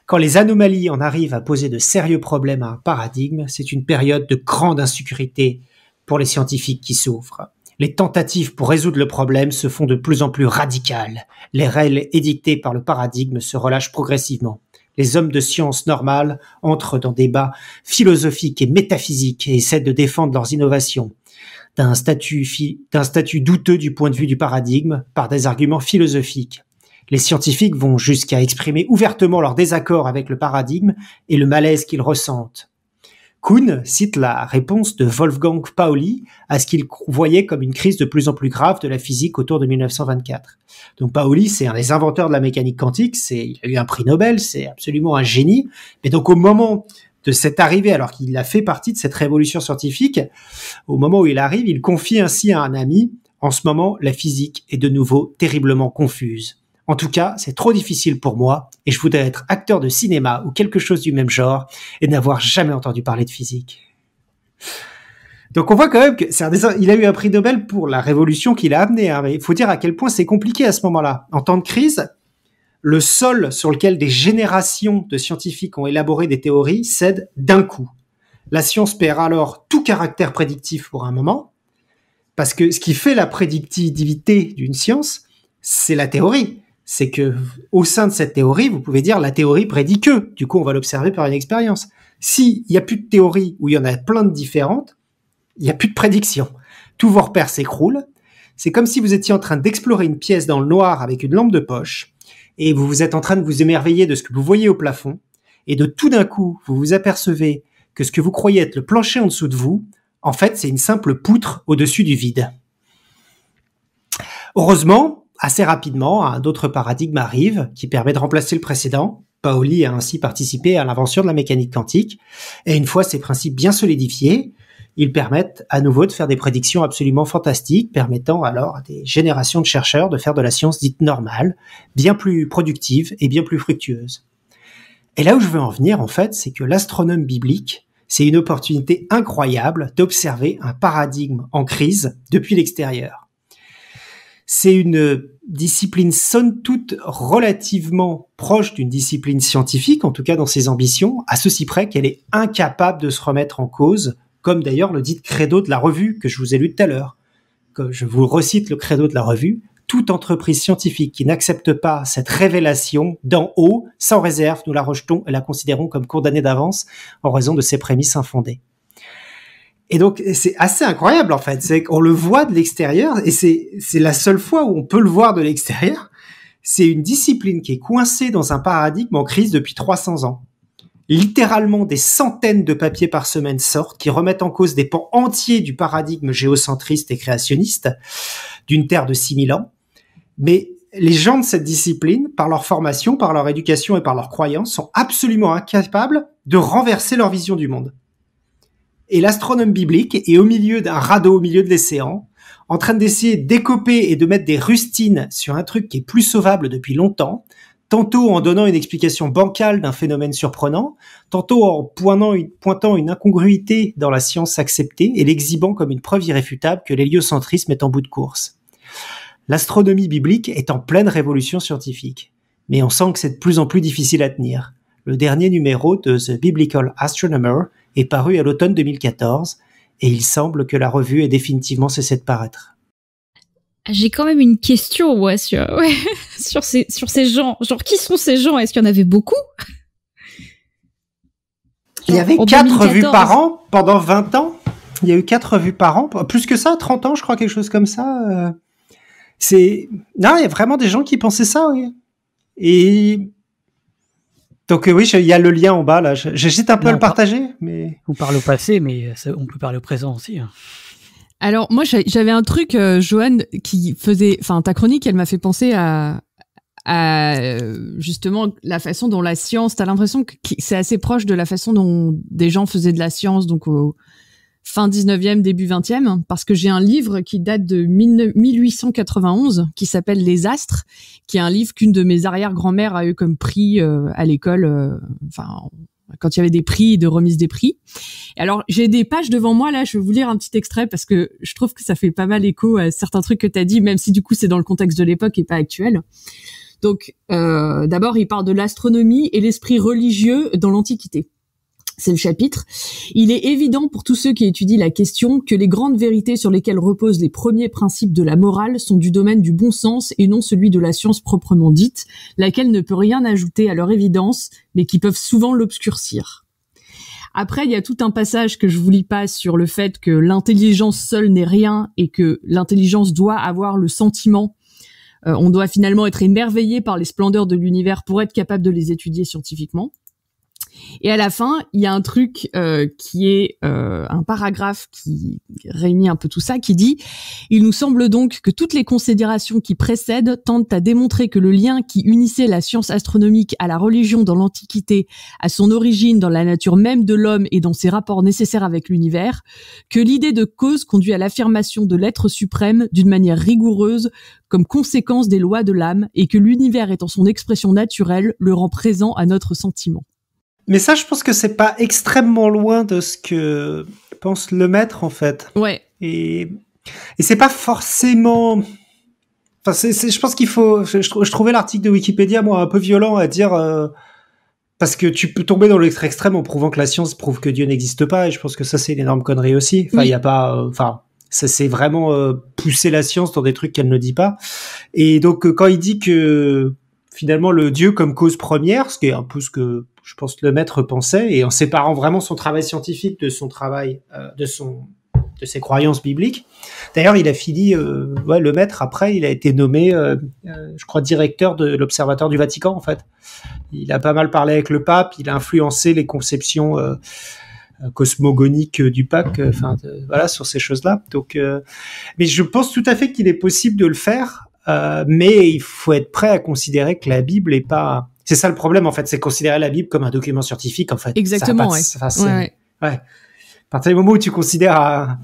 Quand les anomalies en arrivent à poser de sérieux problèmes à un paradigme, c'est une période de grande insécurité pour les scientifiques qui souffrent les tentatives pour résoudre le problème se font de plus en plus radicales. Les règles édictées par le paradigme se relâchent progressivement. Les hommes de science normale entrent dans des débats philosophiques et métaphysiques et essaient de défendre leurs innovations. D'un statut, d'un statut douteux du point de vue du paradigme par des arguments philosophiques. Les scientifiques vont jusqu'à exprimer ouvertement leur désaccord avec le paradigme et le malaise qu'ils ressentent. Kuhn cite la réponse de Wolfgang Pauli à ce qu'il voyait comme une crise de plus en plus grave de la physique autour de 1924. Donc Pauli, c'est un des inventeurs de la mécanique quantique, c'est, il a eu un prix Nobel, c'est absolument un génie. Mais donc au moment de cette arrivée, alors qu'il a fait partie de cette révolution scientifique, au moment où il arrive, il confie ainsi à un ami, en ce moment, la physique est de nouveau terriblement confuse. En tout cas, c'est trop difficile pour moi et je voudrais être acteur de cinéma ou quelque chose du même genre et n'avoir jamais entendu parler de physique. Donc on voit quand même que c'est un il a eu un prix Nobel pour la révolution qu'il a amenée. Hein, mais il faut dire à quel point c'est compliqué à ce moment-là. En temps de crise, le sol sur lequel des générations de scientifiques ont élaboré des théories cède d'un coup. La science perd alors tout caractère prédictif pour un moment, parce que ce qui fait la prédictivité d'une science, c'est la théorie c'est que au sein de cette théorie, vous pouvez dire la théorie prédit que. Du coup, on va l'observer par une expérience. S'il n'y a plus de théorie où il y en a plein de différentes, il n'y a plus de prédiction. Tous vos repères s'écroulent. C'est comme si vous étiez en train d'explorer une pièce dans le noir avec une lampe de poche et vous vous êtes en train de vous émerveiller de ce que vous voyez au plafond et de tout d'un coup, vous vous apercevez que ce que vous croyez être le plancher en dessous de vous, en fait, c'est une simple poutre au-dessus du vide. Heureusement, assez rapidement, un autre paradigme arrive qui permet de remplacer le précédent. Paoli a ainsi participé à l'invention de la mécanique quantique. Et une fois ces principes bien solidifiés, ils permettent à nouveau de faire des prédictions absolument fantastiques, permettant alors à des générations de chercheurs de faire de la science dite normale, bien plus productive et bien plus fructueuse. Et là où je veux en venir, en fait, c'est que l'astronome biblique, c'est une opportunité incroyable d'observer un paradigme en crise depuis l'extérieur. C'est une discipline sonne toute relativement proche d'une discipline scientifique, en tout cas dans ses ambitions, à ceci près qu'elle est incapable de se remettre en cause, comme d'ailleurs le dit credo de la revue que je vous ai lu tout à l'heure. Je vous recite le credo de la revue. Toute entreprise scientifique qui n'accepte pas cette révélation d'en haut, sans réserve, nous la rejetons et la considérons comme condamnée d'avance en raison de ses prémices infondées. Et donc c'est assez incroyable en fait, c'est qu'on le voit de l'extérieur et c'est la seule fois où on peut le voir de l'extérieur. C'est une discipline qui est coincée dans un paradigme en crise depuis 300 ans. Littéralement des centaines de papiers par semaine sortent qui remettent en cause des pans entiers du paradigme géocentriste et créationniste d'une terre de 6000 ans. Mais les gens de cette discipline, par leur formation, par leur éducation et par leurs croyances, sont absolument incapables de renverser leur vision du monde et l'astronome biblique est au milieu d'un radeau au milieu de l'océan, en train d'essayer d'écoper et de mettre des rustines sur un truc qui est plus sauvable depuis longtemps, tantôt en donnant une explication bancale d'un phénomène surprenant, tantôt en pointant une, incongruité dans la science acceptée et l'exhibant comme une preuve irréfutable que l'héliocentrisme est en bout de course. L'astronomie biblique est en pleine révolution scientifique, mais on sent que c'est de plus en plus difficile à tenir. Le dernier numéro de The Biblical Astronomer est paru à l'automne 2014 et il semble que la revue ait définitivement cessé de paraître. J'ai quand même une question, sur, sur, ces, sur ces gens. Genre, qui sont ces gens Est-ce qu'il y en avait beaucoup Il y avait quatre revues par an pendant 20 ans. Il y a eu quatre revues par an. Plus que ça, 30 ans, je crois, quelque chose comme ça. Euh. C'est. Non, il y a vraiment des gens qui pensaient ça, oui. Et donc euh, oui, il y a le lien en bas là. J'hésite un peu à le partager, mais on parle au passé, mais on peut parler au présent aussi. Hein. Alors moi, j'avais un truc, euh, Joanne, qui faisait, enfin ta chronique, elle m'a fait penser à, à justement la façon dont la science. T'as l'impression que c'est assez proche de la façon dont des gens faisaient de la science, donc au, fin 19e, début 20e, parce que j'ai un livre qui date de 1891, qui s'appelle Les Astres, qui est un livre qu'une de mes arrière-grand-mères a eu comme prix euh, à l'école, euh, enfin quand il y avait des prix, de remise des prix. alors j'ai des pages devant moi là, je vais vous lire un petit extrait parce que je trouve que ça fait pas mal écho à certains trucs que tu as dit, même si du coup c'est dans le contexte de l'époque et pas actuel. Donc euh, d'abord il parle de l'astronomie et l'esprit religieux dans l'Antiquité c'est le chapitre. Il est évident pour tous ceux qui étudient la question que les grandes vérités sur lesquelles reposent les premiers principes de la morale sont du domaine du bon sens et non celui de la science proprement dite, laquelle ne peut rien ajouter à leur évidence, mais qui peuvent souvent l'obscurcir. Après, il y a tout un passage que je vous lis pas sur le fait que l'intelligence seule n'est rien et que l'intelligence doit avoir le sentiment euh, on doit finalement être émerveillé par les splendeurs de l'univers pour être capable de les étudier scientifiquement. Et à la fin, il y a un truc euh, qui est euh, un paragraphe qui réunit un peu tout ça, qui dit « Il nous semble donc que toutes les considérations qui précèdent tentent à démontrer que le lien qui unissait la science astronomique à la religion dans l'Antiquité, à son origine dans la nature même de l'homme et dans ses rapports nécessaires avec l'univers, que l'idée de cause conduit à l'affirmation de l'être suprême d'une manière rigoureuse comme conséquence des lois de l'âme et que l'univers étant son expression naturelle le rend présent à notre sentiment. Mais ça, je pense que c'est pas extrêmement loin de ce que pense le maître, en fait. Ouais. Et, et c'est pas forcément. Enfin, c'est. je pense qu'il faut. Je, trouvais l'article de Wikipédia, moi, un peu violent à dire. Euh, parce que tu peux tomber dans l'extrême en prouvant que la science prouve que Dieu n'existe pas. Et je pense que ça, c'est une énorme connerie aussi. Enfin, il n'y a pas. Euh, enfin, ça c'est vraiment euh, pousser la science dans des trucs qu'elle ne dit pas. Et donc, quand il dit que finalement le Dieu comme cause première, ce qui est un peu ce que je pense que le maître pensait, et en séparant vraiment son travail scientifique de son travail, euh, de son de ses croyances bibliques. D'ailleurs, il a fini, euh, ouais, le maître, après, il a été nommé, euh, je crois, directeur de l'Observatoire du Vatican, en fait. Il a pas mal parlé avec le pape, il a influencé les conceptions cosmogoniques du pape, enfin, voilà, sur ces choses-là. Donc, mais je pense tout à fait qu'il est possible de le faire, mais il faut être prêt à considérer que la Bible n'est pas c'est ça le problème, en fait. C'est considérer la Bible comme un document scientifique, en fait. Exactement, ça ouais. ouais, À partir du moment où tu considères un,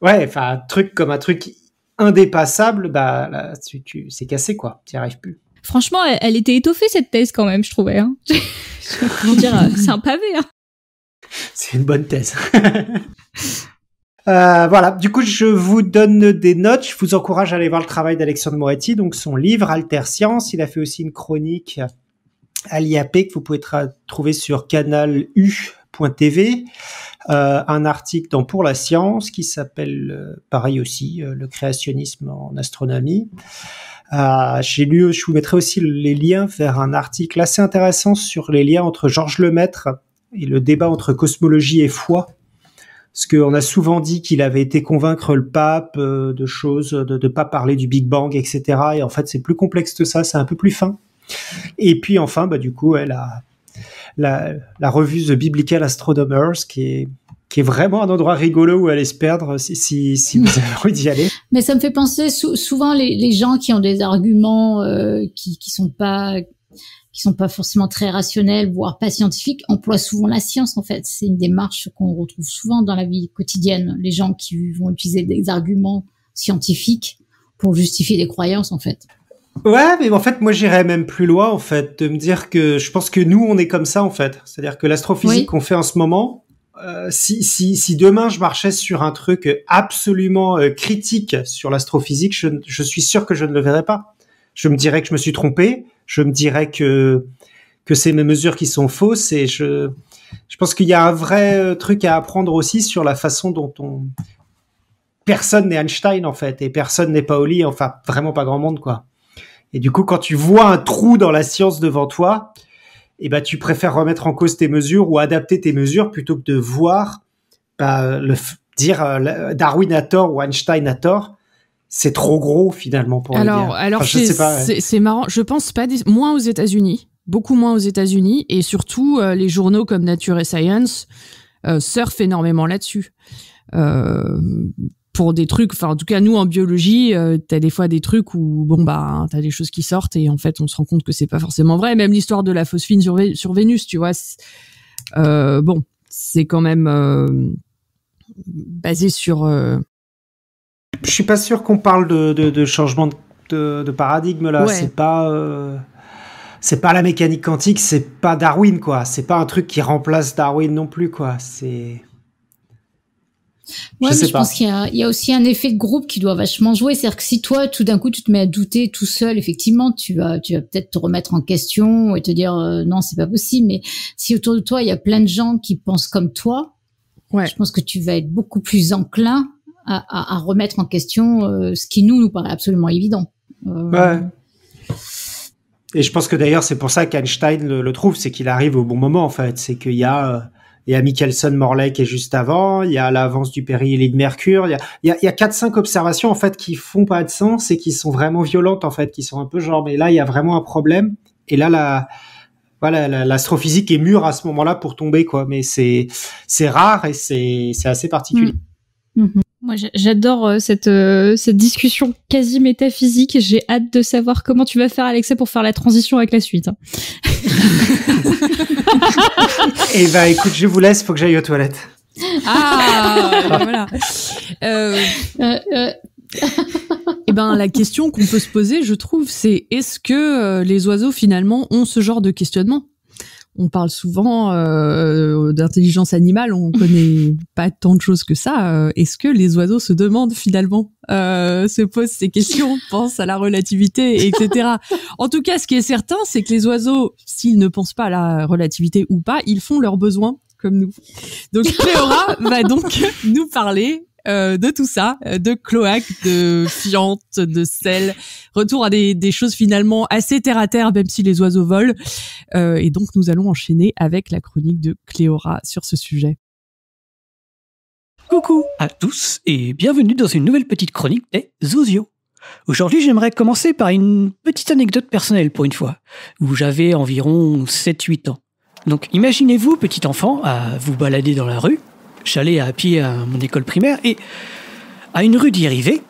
ouais, enfin, un truc comme un truc indépassable, bah, là, tu, c'est cassé, quoi. Tu n'y arrives plus. Franchement, elle, était étoffée, cette thèse, quand même, je trouvais. Hein. Euh, c'est un pavé. Hein. C'est une bonne thèse. Euh, voilà, du coup, je vous donne des notes. Je vous encourage à aller voir le travail d'Alexandre Moretti, donc son livre Alter Science. Il a fait aussi une chronique Aliapé que vous pouvez trouver sur Canal u.tv euh, un article dans Pour la science qui s'appelle euh, pareil aussi euh, le créationnisme en astronomie. J'ai lu, je vous mettrai aussi les liens vers un article assez intéressant sur les liens entre Georges Lemaître et le débat entre cosmologie et foi. Parce qu'on a souvent dit qu'il avait été convaincre le pape de choses, de ne pas parler du Big Bang, etc. Et en fait, c'est plus complexe que ça, c'est un peu plus fin. Et puis enfin, bah, du coup, elle a la, revue The Biblical Astronomers, qui est, qui est vraiment un endroit rigolo où aller se perdre si, si, vous avez envie d'y aller. Mais ça me fait penser souvent les, les, gens qui ont des arguments euh, qui, qui sont pas qui sont pas forcément très rationnels, voire pas scientifiques, emploient souvent la science en fait. C'est une démarche qu'on retrouve souvent dans la vie quotidienne. Les gens qui vont utiliser des arguments scientifiques pour justifier des croyances en fait. Ouais, mais en fait, moi, j'irais même plus loin, en fait, de me dire que je pense que nous, on est comme ça, en fait. C'est-à-dire que l'astrophysique qu'on fait en ce moment, euh, si, si, si demain je marchais sur un truc absolument euh, critique sur l'astrophysique, je, suis sûr que je ne le verrais pas. Je me dirais que je me suis trompé. Je me dirais que que c'est mes mesures qui sont fausses. Et je je pense qu'il y a un vrai euh, truc à apprendre aussi sur la façon dont on personne n'est Einstein en fait et personne n'est Paoli. Enfin, vraiment pas grand monde quoi. Et du coup, quand tu vois un trou dans la science devant toi, eh ben, tu préfères remettre en cause tes mesures ou adapter tes mesures plutôt que de voir bah, le dire euh, Darwin a tort ou Einstein a tort. C'est trop gros finalement pour alors, le dire. Alors, hein. c'est marrant. Je pense pas moins aux États-Unis, beaucoup moins aux États-Unis, et surtout euh, les journaux comme Nature et Science euh, surfent énormément là-dessus. Euh, pour des trucs enfin en tout cas nous en biologie euh, t'as des fois des trucs où bon bah t'as des choses qui sortent et en fait on se rend compte que c'est pas forcément vrai même l'histoire de la phosphine sur, Vénus tu vois euh, bon c'est quand même euh, basé sur je suis pas sûr qu'on parle de, changement de, paradigme là c'est pas c'est pas la mécanique quantique c'est pas Darwin quoi c'est pas un truc qui remplace Darwin non plus quoi c'est moi, je, pense qu'il y, a aussi un effet de groupe qui doit vachement jouer. C'est-à-dire que si toi, tout d'un coup, tu te mets à douter tout seul, effectivement, tu vas, tu vas peut-être te remettre en question et te dire euh, non, c'est pas possible. Mais si autour de toi, il y a plein de gens qui pensent comme toi, je pense que tu vas être beaucoup plus enclin à, remettre en question euh, ce qui nous nous paraît absolument évident. Euh, ouais. Et je pense que d'ailleurs, c'est pour ça qu'Einstein le, le trouve, c'est qu'il arrive au bon moment, en fait. C'est qu'il y a il y a Michelson Morley qui est juste avant, il y a l'avance du péril de Mercure, il y a, il y observations en fait qui font pas de sens et qui sont vraiment violentes en fait, qui sont un peu genre mais là il y a vraiment un problème et là la voilà l'astrophysique est mûre à ce moment-là pour tomber quoi, mais c'est c'est rare et c'est c'est assez particulier. Mm. Mm-hmm. Moi, j'adore euh, cette, euh, cette discussion quasi métaphysique. J'ai hâte de savoir comment tu vas faire, Alexa, pour faire la transition avec la suite. Hein. Eh Et ben, bah, écoute, je vous laisse, il faut que j'aille aux toilettes. Ah, ben voilà. Euh, euh eh ben, la question qu'on peut se poser, je trouve, c'est est-ce que les oiseaux finalement ont ce genre de questionnement on parle souvent euh, d'intelligence animale, on connaît pas tant de choses que ça. Euh, est-ce que les oiseaux se demandent finalement, euh, se posent ces questions, pensent à la relativité, etc. en tout cas, ce qui est certain, c'est que les oiseaux, s'ils ne pensent pas à la relativité ou pas, ils font leurs besoins comme nous. Donc Cléora va donc nous parler euh, de tout ça, euh, de cloaques, de fientes, de sel. Retour à des, choses finalement assez terre à terre, même si les oiseaux volent. Euh, et donc nous allons enchaîner avec la chronique de Cléora sur ce sujet. Coucou à tous et bienvenue dans une nouvelle petite chronique des Zozio. Aujourd'hui, j'aimerais commencer par une petite anecdote personnelle pour une fois, où j'avais environ 7-8 ans. Donc imaginez-vous, petit enfant, à vous balader dans la rue, J'allais à pied à mon école primaire et, à une rue d'y arriver,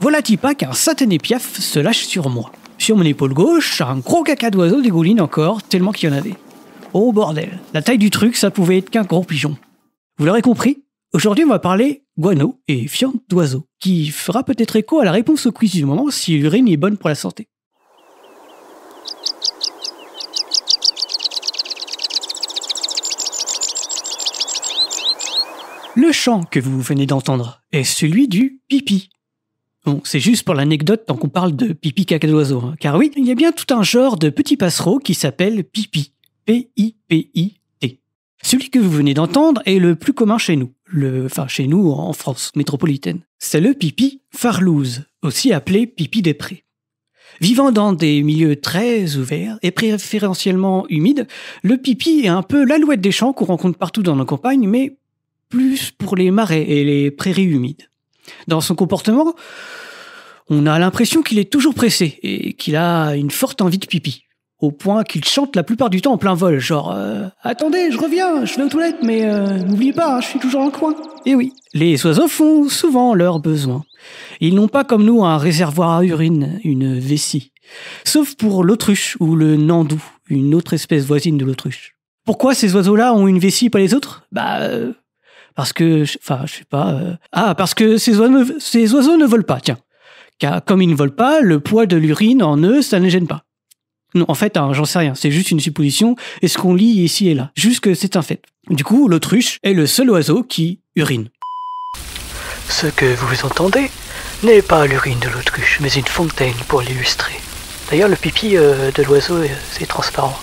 voilà pas hein, qu'un satané piaf se lâche sur moi. Sur mon épaule gauche, un gros caca d'oiseau dégouline encore, tellement qu'il y en avait. Oh bordel, la taille du truc, ça pouvait être qu'un gros pigeon. Vous l'aurez compris, aujourd'hui on va parler guano et fientes d'oiseaux, qui fera peut-être écho à la réponse au quiz du moment si l'urine est bonne pour la santé. Le chant que vous venez d'entendre est celui du pipi. Bon, c'est juste pour l'anecdote tant qu'on parle de pipi caca d'oiseau. Hein. Car oui, il y a bien tout un genre de petits passereaux qui s'appelle pipi. P-I-P-I-T. Celui que vous venez d'entendre est le plus commun chez nous. Le, enfin, chez nous, en France métropolitaine. C'est le pipi farlouze, aussi appelé pipi des prés. Vivant dans des milieux très ouverts et préférentiellement humides, le pipi est un peu l'alouette des champs qu'on rencontre partout dans nos campagnes, mais plus pour les marais et les prairies humides. Dans son comportement, on a l'impression qu'il est toujours pressé et qu'il a une forte envie de pipi, au point qu'il chante la plupart du temps en plein vol, genre euh, Attendez, je reviens, je vais aux toilettes, mais euh, n'oubliez pas, hein, je suis toujours en coin eh ». Et oui, les oiseaux font souvent leurs besoins. Ils n'ont pas comme nous un réservoir à urine, une vessie. Sauf pour l'autruche ou le nandou, une autre espèce voisine de l'autruche. Pourquoi ces oiseaux-là ont une vessie et pas les autres Bah, euh, parce que, enfin, je sais pas. Euh, ah, parce que ces oiseaux, ne, ces oiseaux ne volent pas, tiens. Car comme ils ne volent pas, le poids de l'urine en eux, ça ne les gêne pas. Non, en fait, hein, j'en sais rien. C'est juste une supposition et ce qu'on lit ici et là. Juste que c'est un fait. Du coup, l'autruche est le seul oiseau qui urine. Ce que vous entendez n'est pas l'urine de l'autruche, mais une fontaine pour l'illustrer. D'ailleurs, le pipi euh, de l'oiseau, euh, c'est transparent.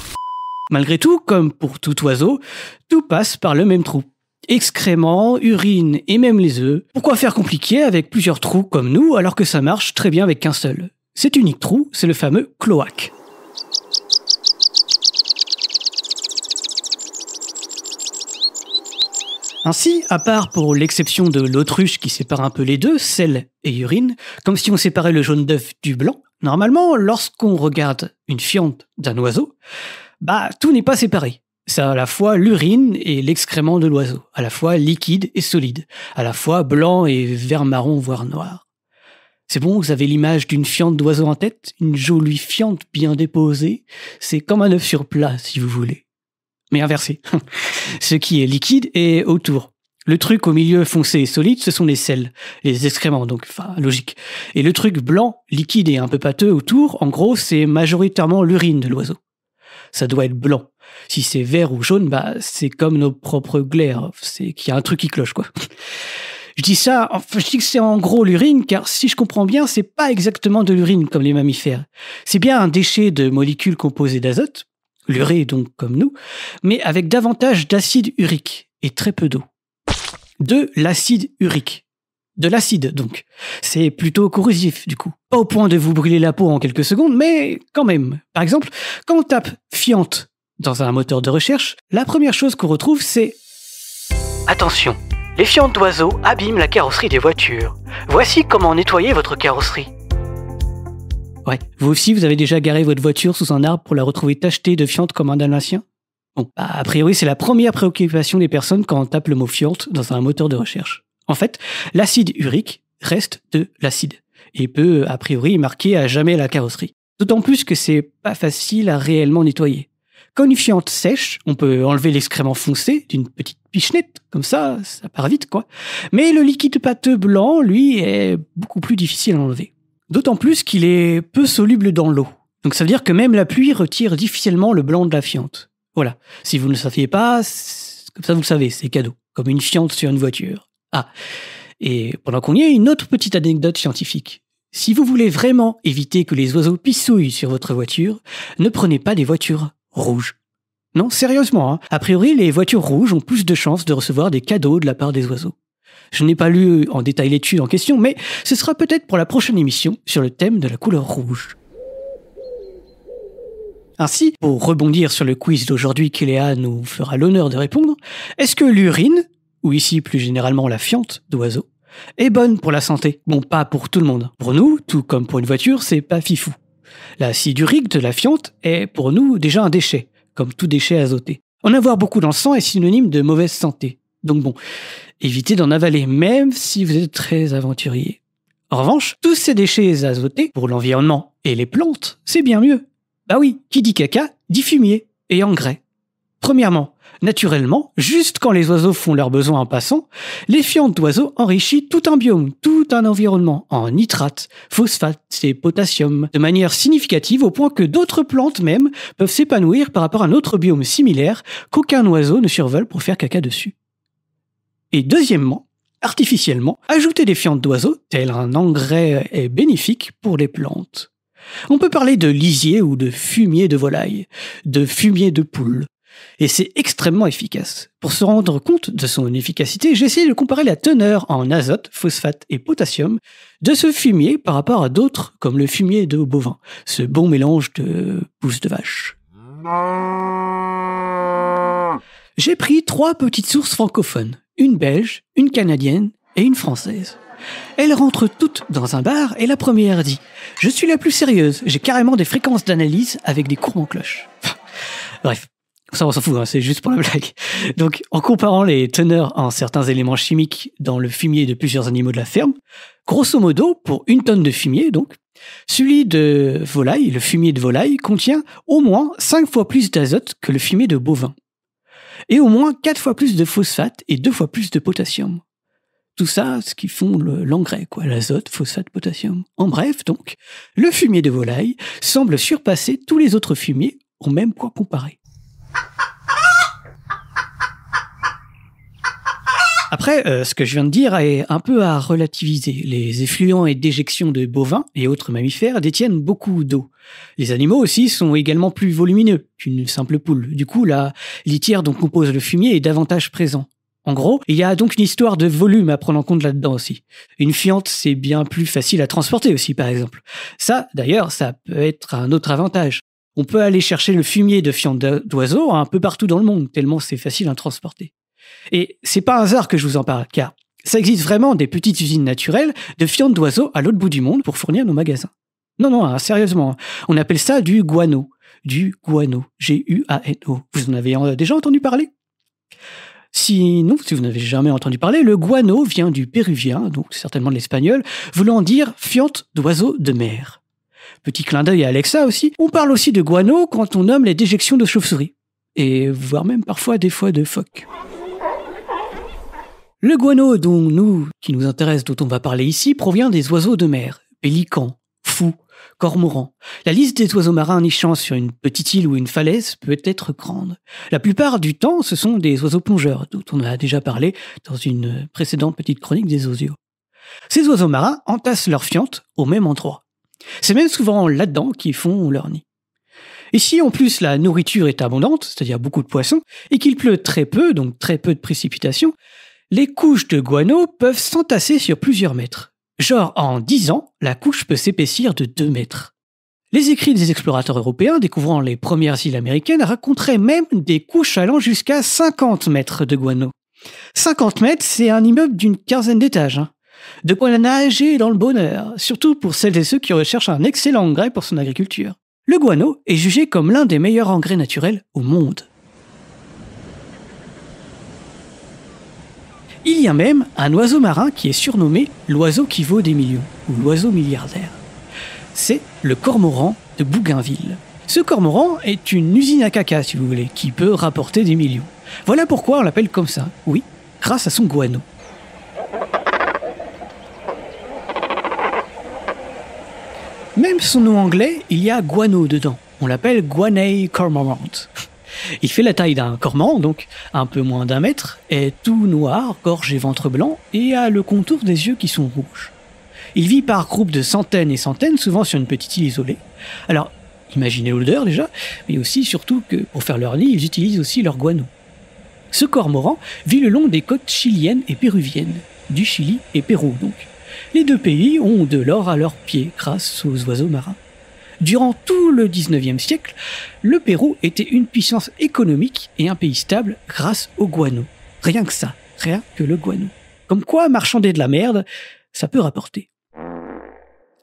Malgré tout, comme pour tout oiseau, tout passe par le même trou excréments, urine et même les œufs. Pourquoi faire compliqué avec plusieurs trous comme nous alors que ça marche très bien avec qu'un seul Cet unique trou, c'est le fameux cloaque. Ainsi, à part pour l'exception de l'autruche qui sépare un peu les deux, sel et urine, comme si on séparait le jaune d'œuf du blanc, normalement, lorsqu'on regarde une fiente d'un oiseau, bah tout n'est pas séparé c'est à la fois l'urine et l'excrément de l'oiseau, à la fois liquide et solide, à la fois blanc et vert marron, voire noir. C'est bon, vous avez l'image d'une fiente d'oiseau en tête, une jolie fiente bien déposée, c'est comme un œuf sur plat, si vous voulez. Mais inversé. Ce qui est liquide est autour. Le truc au milieu foncé et solide, ce sont les sels, les excréments, donc, enfin, logique. Et le truc blanc, liquide et un peu pâteux autour, en gros, c'est majoritairement l'urine de l'oiseau. Ça doit être blanc si c'est vert ou jaune, bah, c'est comme nos propres glaires. C'est qu'il y a un truc qui cloche, quoi. Je dis ça, je dis que c'est en gros l'urine, car si je comprends bien, c'est pas exactement de l'urine comme les mammifères. C'est bien un déchet de molécules composées d'azote, l'urée donc comme nous, mais avec davantage d'acide urique et très peu d'eau. De l'acide urique. De l'acide donc. C'est plutôt corrosif du coup. Pas au point de vous brûler la peau en quelques secondes, mais quand même. Par exemple, quand on tape fiante, dans un moteur de recherche, la première chose qu'on retrouve, c'est Attention, les fientes d'oiseaux abîment la carrosserie des voitures. Voici comment nettoyer votre carrosserie. Ouais, vous aussi, vous avez déjà garé votre voiture sous un arbre pour la retrouver tachetée de fientes comme un dalmatien Bon, bah, a priori, c'est la première préoccupation des personnes quand on tape le mot fiente dans un moteur de recherche. En fait, l'acide urique reste de l'acide et peut, a priori, marquer à jamais la carrosserie. D'autant plus que c'est pas facile à réellement nettoyer fiente sèche, on peut enlever l'excrément foncé d'une petite pichenette, comme ça, ça part vite, quoi. Mais le liquide pâteux blanc, lui, est beaucoup plus difficile à enlever. D'autant plus qu'il est peu soluble dans l'eau. Donc ça veut dire que même la pluie retire difficilement le blanc de la fiente. Voilà. Si vous ne le saviez pas, comme ça vous le savez, c'est cadeau. Comme une fiente sur une voiture. Ah. Et pendant qu'on y est, une autre petite anecdote scientifique. Si vous voulez vraiment éviter que les oiseaux pissouillent sur votre voiture, ne prenez pas des voitures rouge. Non, sérieusement, hein. a priori, les voitures rouges ont plus de chances de recevoir des cadeaux de la part des oiseaux. Je n'ai pas lu euh, en détail l'étude en question, mais ce sera peut-être pour la prochaine émission sur le thème de la couleur rouge. Ainsi, pour rebondir sur le quiz d'aujourd'hui qu'Eléa nous fera l'honneur de répondre, est-ce que l'urine, ou ici plus généralement la fiente d'oiseau, est bonne pour la santé Bon, pas pour tout le monde. Pour nous, tout comme pour une voiture, c'est pas fifou. L'acide urique de la fiente est pour nous déjà un déchet, comme tout déchet azoté. En avoir beaucoup dans le sang est synonyme de mauvaise santé. Donc bon, évitez d'en avaler, même si vous êtes très aventurier. En revanche, tous ces déchets azotés pour l'environnement et les plantes, c'est bien mieux. Bah oui, qui dit caca, dit fumier et engrais. Premièrement, naturellement, juste quand les oiseaux font leurs besoins en passant, les fientes d'oiseaux enrichissent tout un biome, tout un environnement en nitrates, phosphates et potassium, de manière significative au point que d'autres plantes même peuvent s'épanouir par rapport à un autre biome similaire qu'aucun oiseau ne survole pour faire caca dessus. Et deuxièmement, artificiellement, ajouter des fientes d'oiseaux, tel un engrais, euh, est bénéfique pour les plantes. On peut parler de lisier ou de fumier de volaille, de fumier de poule, et c'est extrêmement efficace. Pour se rendre compte de son efficacité, j'ai essayé de comparer la teneur en azote, phosphate et potassium de ce fumier par rapport à d'autres comme le fumier de bovin, ce bon mélange de pousses de vache. J'ai pris trois petites sources francophones, une belge, une canadienne et une française. Elles rentrent toutes dans un bar et la première dit ⁇ Je suis la plus sérieuse, j'ai carrément des fréquences d'analyse avec des courbes en cloche ⁇ Bref, ça, on s'en fout, hein, c'est juste pour la blague. Donc, en comparant les teneurs en certains éléments chimiques dans le fumier de plusieurs animaux de la ferme, grosso modo, pour une tonne de fumier, donc, celui de volaille, le fumier de volaille, contient au moins 5 fois plus d'azote que le fumier de bovin, et au moins 4 fois plus de phosphate et 2 fois plus de potassium. Tout ça, ce qui font l'engrais, quoi, l'azote, phosphate, potassium. En bref, donc, le fumier de volaille semble surpasser tous les autres fumiers au même point comparé. Après, euh, ce que je viens de dire est un peu à relativiser. Les effluents et déjections de bovins et autres mammifères détiennent beaucoup d'eau. Les animaux aussi sont également plus volumineux qu'une simple poule. Du coup, la litière dont compose le fumier est davantage présent. En gros, il y a donc une histoire de volume à prendre en compte là-dedans aussi. Une fiente, c'est bien plus facile à transporter aussi, par exemple. Ça, d'ailleurs, ça peut être un autre avantage. On peut aller chercher le fumier de fientes d'oiseaux hein, un peu partout dans le monde, tellement c'est facile à transporter. Et c'est pas un hasard que je vous en parle, car ça existe vraiment des petites usines naturelles de fientes d'oiseaux à l'autre bout du monde pour fournir nos magasins. Non, non, hein, sérieusement, hein. on appelle ça du guano. Du guano. G-U-A-N-O. Vous en avez euh, déjà entendu parler Si non, si vous n'avez jamais entendu parler, le guano vient du péruvien, donc certainement de l'espagnol, voulant dire fiente d'oiseau de mer. Petit clin d'œil à Alexa aussi. On parle aussi de guano quand on nomme les déjections de chauves souris Et voire même parfois des fois de phoques. Le guano dont nous, qui nous intéresse, dont on va parler ici, provient des oiseaux de mer, pélicans, fous, cormorans. La liste des oiseaux marins nichant sur une petite île ou une falaise peut être grande. La plupart du temps, ce sont des oiseaux plongeurs, dont on a déjà parlé dans une précédente petite chronique des oiseaux. Ces oiseaux marins entassent leurs fientes au même endroit. C'est même souvent là-dedans qu'ils font leur nid. Et si en plus la nourriture est abondante, c'est-à-dire beaucoup de poissons, et qu'il pleut très peu, donc très peu de précipitations, les couches de guano peuvent s'entasser sur plusieurs mètres. Genre en 10 ans, la couche peut s'épaissir de 2 mètres. Les écrits des explorateurs européens découvrant les premières îles américaines raconteraient même des couches allant jusqu'à 50 mètres de guano. 50 mètres, c'est un immeuble d'une quinzaine d'étages. Hein. De quoi nager dans le bonheur, surtout pour celles et ceux qui recherchent un excellent engrais pour son agriculture. Le guano est jugé comme l'un des meilleurs engrais naturels au monde. Il y a même un oiseau marin qui est surnommé l'oiseau qui vaut des millions, ou l'oiseau milliardaire. C'est le cormoran de Bougainville. Ce cormoran est une usine à caca, si vous voulez, qui peut rapporter des millions. Voilà pourquoi on l'appelle comme ça, oui, grâce à son guano. Même son nom anglais, il y a guano dedans. On l'appelle Guanay Cormorant. Il fait la taille d'un cormoran, donc un peu moins d'un mètre, est tout noir, gorge et ventre blanc, et a le contour des yeux qui sont rouges. Il vit par groupes de centaines et centaines, souvent sur une petite île isolée. Alors, imaginez l'odeur déjà, mais aussi surtout que pour faire leur nid, ils utilisent aussi leur guano. Ce cormoran vit le long des côtes chiliennes et péruviennes, du Chili et Pérou donc les deux pays ont de l'or à leurs pieds grâce aux oiseaux marins. Durant tout le 19e siècle, le Pérou était une puissance économique et un pays stable grâce au guano. Rien que ça, rien que le guano. Comme quoi, marchander de la merde, ça peut rapporter.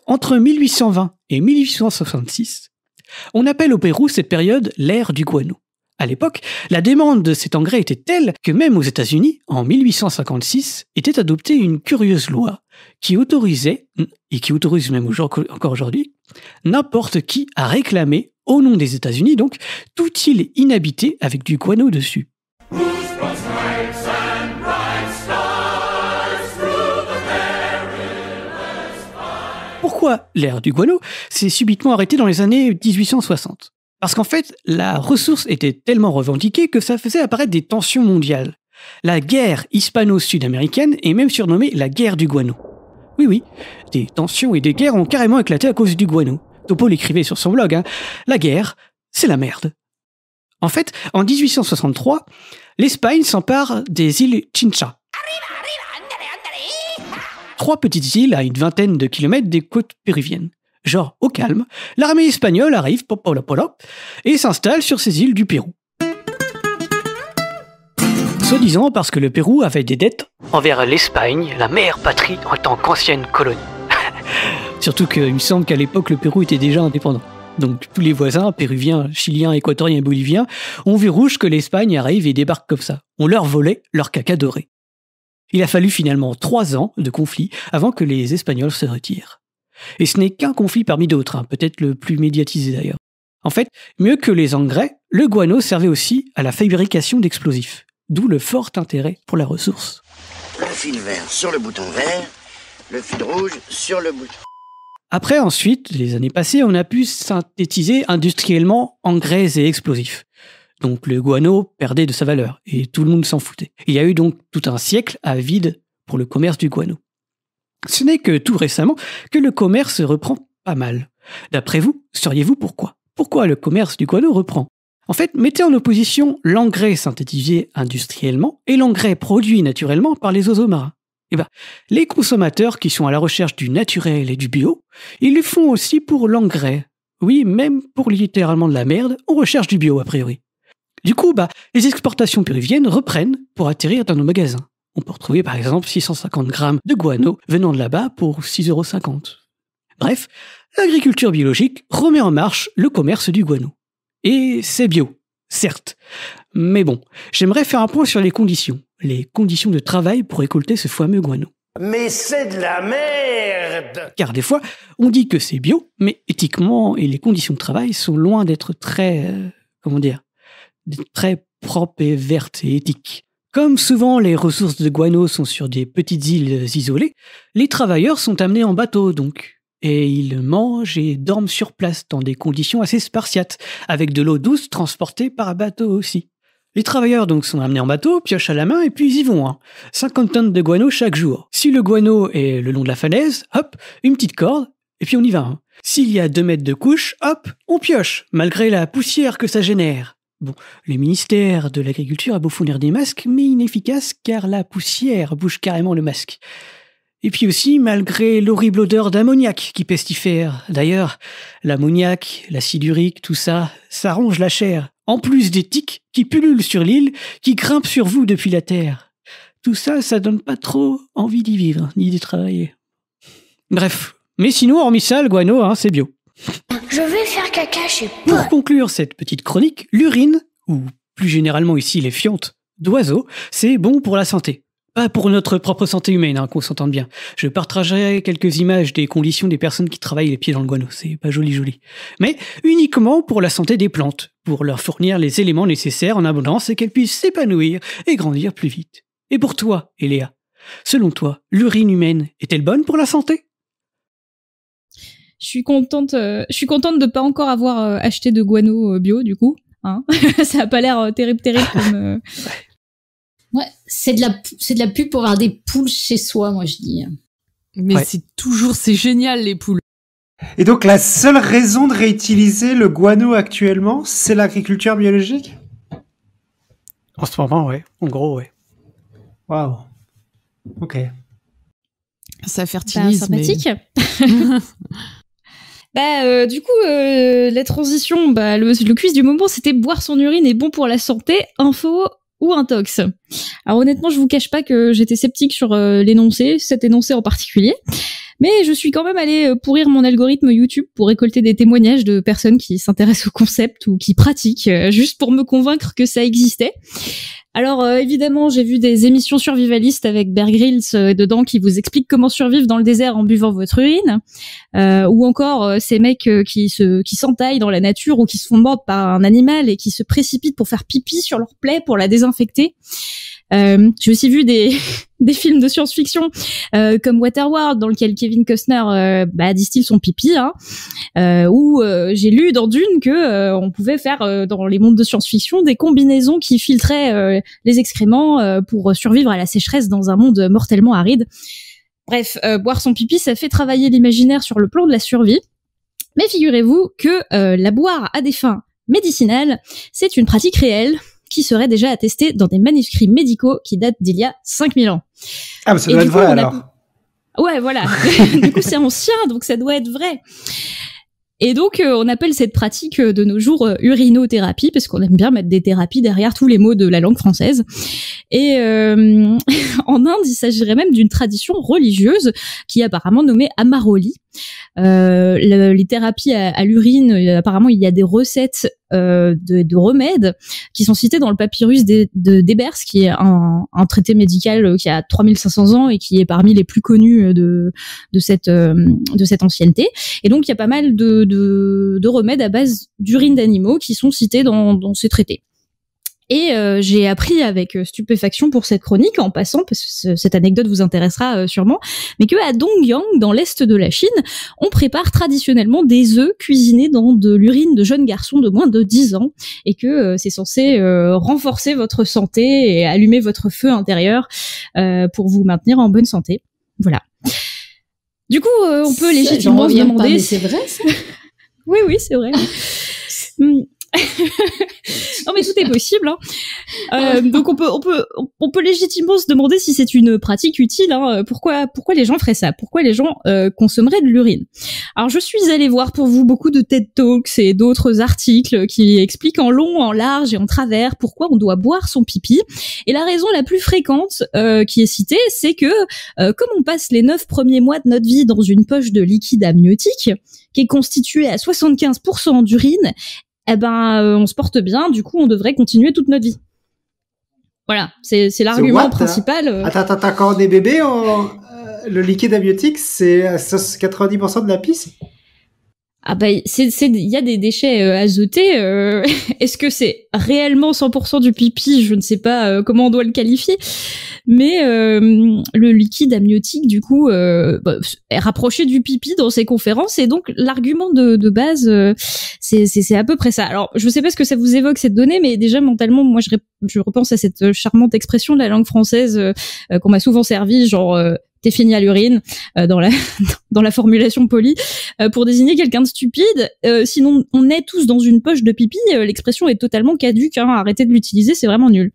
Entre 1820 et 1866, on appelle au Pérou cette période l'ère du guano. À l'époque, la demande de cet engrais était telle que même aux États-Unis, en 1856, était adoptée une curieuse loi qui autorisait, et qui autorise même encore aujourd'hui, n'importe qui à réclamer, au nom des États-Unis donc, tout île inhabitée avec du guano dessus. Pourquoi l'ère du guano s'est subitement arrêtée dans les années 1860 parce qu'en fait, la ressource était tellement revendiquée que ça faisait apparaître des tensions mondiales. La guerre hispano-sud-américaine est même surnommée la guerre du guano. Oui, oui, des tensions et des guerres ont carrément éclaté à cause du guano. Topol écrivait sur son blog, hein. La guerre, c'est la merde. En fait, en 1863, l'Espagne s'empare des îles Chincha. Trois petites îles à une vingtaine de kilomètres des côtes péruviennes genre au calme, l'armée espagnole arrive et s'installe sur ces îles du Pérou. Soi-disant parce que le Pérou avait des dettes envers l'Espagne, la meilleure patrie en tant qu'ancienne colonie. Surtout qu'il me semble qu'à l'époque le Pérou était déjà indépendant. Donc tous les voisins, péruviens, chiliens, équatoriens et boliviens, ont vu rouge que l'Espagne arrive et débarque comme ça. On leur volait leur caca doré. Il a fallu finalement trois ans de conflit avant que les Espagnols se retirent. Et ce n'est qu'un conflit parmi d'autres, hein, peut-être le plus médiatisé d'ailleurs. En fait, mieux que les engrais, le guano servait aussi à la fabrication d'explosifs, d'où le fort intérêt pour la ressource. Le fil vert sur le bouton vert, le fil rouge sur le bouton. Après, ensuite, les années passées, on a pu synthétiser industriellement engrais et explosifs. Donc le guano perdait de sa valeur et tout le monde s'en foutait. Il y a eu donc tout un siècle à vide pour le commerce du guano. Ce n'est que tout récemment que le commerce reprend pas mal. D'après vous, sauriez vous pourquoi Pourquoi le commerce du guano reprend En fait, mettez en opposition l'engrais synthétisé industriellement et l'engrais produit naturellement par les osomarins. Et Eh ben, les consommateurs qui sont à la recherche du naturel et du bio, ils le font aussi pour l'engrais. Oui, même pour littéralement de la merde, on recherche du bio a priori. Du coup, bah, les exportations péruviennes reprennent pour atterrir dans nos magasins. On peut retrouver par exemple 650 grammes de guano venant de là-bas pour 6,50 euros. Bref, l'agriculture biologique remet en marche le commerce du guano. Et c'est bio, certes. Mais bon, j'aimerais faire un point sur les conditions, les conditions de travail pour récolter ce fameux guano. Mais c'est de la merde Car des fois, on dit que c'est bio, mais éthiquement et les conditions de travail sont loin d'être très... Euh, comment dire Très propres et vertes et éthiques. Comme souvent les ressources de guano sont sur des petites îles isolées, les travailleurs sont amenés en bateau donc. Et ils mangent et dorment sur place dans des conditions assez spartiates, avec de l'eau douce transportée par bateau aussi. Les travailleurs donc sont amenés en bateau, piochent à la main, et puis ils y vont. Hein. 50 tonnes de guano chaque jour. Si le guano est le long de la falaise, hop, une petite corde, et puis on y va. Hein. S'il y a 2 mètres de couche, hop, on pioche, malgré la poussière que ça génère. Bon, le ministère de l'Agriculture a beau fournir des masques, mais inefficaces car la poussière bouge carrément le masque. Et puis aussi, malgré l'horrible odeur d'ammoniac qui pestifère. D'ailleurs, l'ammoniac, l'acide urique, tout ça, ça ronge la chair. En plus des tiques qui pullulent sur l'île, qui grimpent sur vous depuis la terre. Tout ça, ça donne pas trop envie d'y vivre, ni d'y travailler. Bref. Mais sinon, hormis ça, le guano, hein, c'est bio. Je vais faire caca chez Pour conclure cette petite chronique, l'urine, ou plus généralement ici les fientes, d'oiseaux, c'est bon pour la santé. Pas pour notre propre santé humaine, hein, qu'on s'entende bien. Je partagerai quelques images des conditions des personnes qui travaillent les pieds dans le guano, c'est pas joli joli. Mais uniquement pour la santé des plantes, pour leur fournir les éléments nécessaires en abondance et qu'elles puissent s'épanouir et grandir plus vite. Et pour toi, Eléa, selon toi, l'urine humaine est-elle bonne pour la santé je suis contente, de euh, je suis contente de pas encore avoir euh, acheté de guano euh, bio du coup. Hein. ça a pas l'air terrible, terrible Ouais, c'est de la c'est de la pub pour avoir des poules chez soi, moi je dis. Mais c'est toujours c'est génial les poules. Et donc la seule raison de réutiliser le guano actuellement, c'est l'agriculture biologique. En ce moment, ouais. En gros, ouais. Waouh. Ok. Ça bah, fertilise. sympathique. Mais... Bah, euh, du coup, euh, la transition, bah, le, le quiz du moment, c'était boire son urine est bon pour la santé, info ou intox. Alors honnêtement, je vous cache pas que j'étais sceptique sur euh, l'énoncé, cet énoncé en particulier. Mais je suis quand même allée pourrir mon algorithme YouTube pour récolter des témoignages de personnes qui s'intéressent au concept ou qui pratiquent, juste pour me convaincre que ça existait. Alors euh, évidemment, j'ai vu des émissions survivalistes avec Bear Grylls euh, dedans qui vous explique comment survivre dans le désert en buvant votre urine, euh, ou encore ces mecs qui se qui s'entaillent dans la nature ou qui se font mordre par un animal et qui se précipitent pour faire pipi sur leur plaie pour la désinfecter. Euh, j'ai aussi vu des, des films de science-fiction euh, comme Waterworld dans lequel Kevin Costner euh, bah, distille son pipi, hein, euh, où euh, j'ai lu dans Dune que on pouvait faire dans les mondes de science-fiction des combinaisons qui filtraient les excréments pour survivre à la sécheresse dans un monde mortellement aride. Bref, boire son pipi, ça fait travailler l'imaginaire sur le plan de la survie. Mais figurez-vous que la boire à des fins médicinales, c'est une pratique réelle qui serait déjà attesté dans des manuscrits médicaux qui datent d'il y a 5000 ans. Ah, mais ça doit être vrai alors. Ouais, voilà. du coup, c'est ancien, donc ça doit être vrai. Et donc, euh, on appelle cette pratique euh, de nos jours euh, urinothérapie, parce qu'on aime bien mettre des thérapies derrière tous les mots de la langue française. Et en Inde, il s'agirait même d'une tradition religieuse qui est apparemment nommée Amaroli, euh, les thérapies à, l'urine, euh, apparemment il y a des recettes euh, de, remèdes qui sont citées dans le papyrus d'Ebers, de, qui est un, traité médical euh, qui a 3500 ans et qui est parmi les plus connus de, de, cette, de cette ancienneté. Et donc il y a pas mal de, de, remèdes à base d'urine d'animaux qui sont cités dans ces traités. Et euh, j'ai appris avec euh, stupéfaction pour cette chronique, en passant, parce que cette anecdote vous intéressera euh, sûrement, mais que à Dongyang, dans l'est de la Chine, on prépare traditionnellement des œufs cuisinés dans de l'urine de jeunes garçons de moins de 10 ans, et que c'est censé renforcer votre santé et allumer votre feu intérieur pour vous maintenir en bonne santé. Voilà. Du coup, on peut légitimement se demander. C'est vrai. Ça oui, oui, c'est vrai. non mais tout est possible. Hein. Euh, donc on peut on peut on peut légitimement se demander si c'est une pratique utile. Hein. Pourquoi pourquoi les gens feraient ça Pourquoi les gens euh, consommeraient de l'urine Alors je suis allée voir pour vous beaucoup de TED Talks et d'autres articles qui expliquent en long, en large et en travers pourquoi on doit boire son pipi. Et la raison la plus fréquente euh, qui est citée, c'est que euh, comme on passe les neuf premiers mois de notre vie dans une poche de liquide amniotique qui est constituée à 75% d'urine, eh ben, euh, on se porte bien, du coup, on devrait continuer toute notre vie. Voilà, c'est l'argument hein principal. Euh. Attends, attends, quand on est bébé, euh, le liquide amniotique, c'est 90% de la pisse ah bah il y a des déchets euh, azotés euh, est-ce que c'est réellement 100% du pipi je ne sais pas euh, comment on doit le qualifier mais le liquide amniotique du coup bah, est rapproché du pipi dans ses conférences et donc l'argument de, base c'est à peu près ça alors je ne sais pas ce que ça vous évoque cette donnée mais déjà mentalement moi je je repense à cette charmante expression de la langue française qu'on m'a souvent servi, genre t'es fini à l'urine euh, dans la dans la formulation polie euh, pour désigner quelqu'un de stupide. Euh, sinon, on est tous dans une poche de pipi. L'expression est totalement caduque. Hein, arrêtez de l'utiliser, c'est vraiment nul.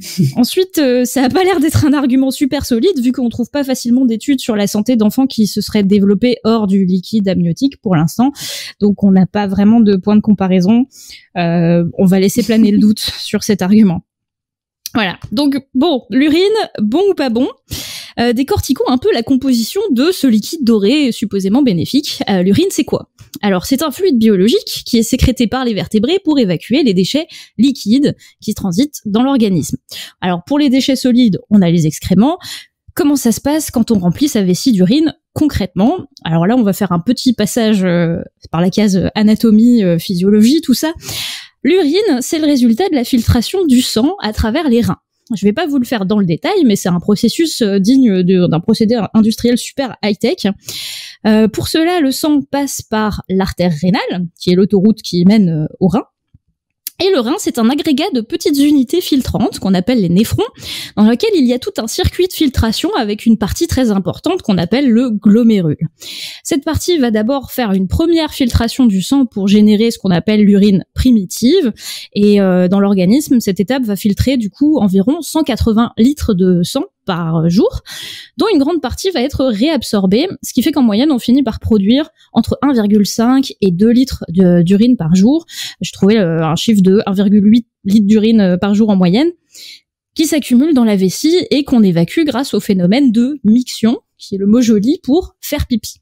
Ensuite, ça a pas l'air d'être un argument super solide vu qu'on trouve pas facilement d'études sur la santé d'enfants qui se seraient développés hors du liquide amniotique pour l'instant. Donc, on n'a pas vraiment de point de comparaison. on va laisser planer le doute sur cet argument. Voilà. Donc bon, l'urine, bon ou pas bon euh, décortiquons un peu la composition de ce liquide doré supposément bénéfique. Euh, l'urine, c'est quoi Alors, c'est un fluide biologique qui est sécrété par les vertébrés pour évacuer les déchets liquides qui transitent dans l'organisme. Alors, pour les déchets solides, on a les excréments. Comment ça se passe quand on remplit sa vessie d'urine concrètement. Alors là, on va faire un petit passage euh, par la case anatomie, euh, physiologie, tout ça. L'urine, c'est le résultat de la filtration du sang à travers les reins. Je vais pas vous le faire dans le détail, mais c'est un processus euh, digne d'un procédé industriel super high-tech. Euh, pour cela, le sang passe par l'artère rénale, qui est l'autoroute qui mène euh, au rein. Et le rein, c'est un agrégat de petites unités filtrantes qu'on appelle les néphrons, dans lequel il y a tout un circuit de filtration avec une partie très importante qu'on appelle le glomérule. Cette partie va d'abord faire une première filtration du sang pour générer ce qu'on appelle l'urine primitive. Et euh, dans l'organisme, cette étape va filtrer du coup environ 180 litres de sang par jour, dont une grande partie va être réabsorbée, ce qui fait qu'en moyenne, on finit par produire entre 1,5 et 2 litres d'urine par jour. Je trouvais euh, un chiffre de 1,8 litres d'urine euh, par jour en moyenne, qui s'accumule dans la vessie et qu'on évacue grâce au phénomène de miction, qui est le mot joli pour faire pipi.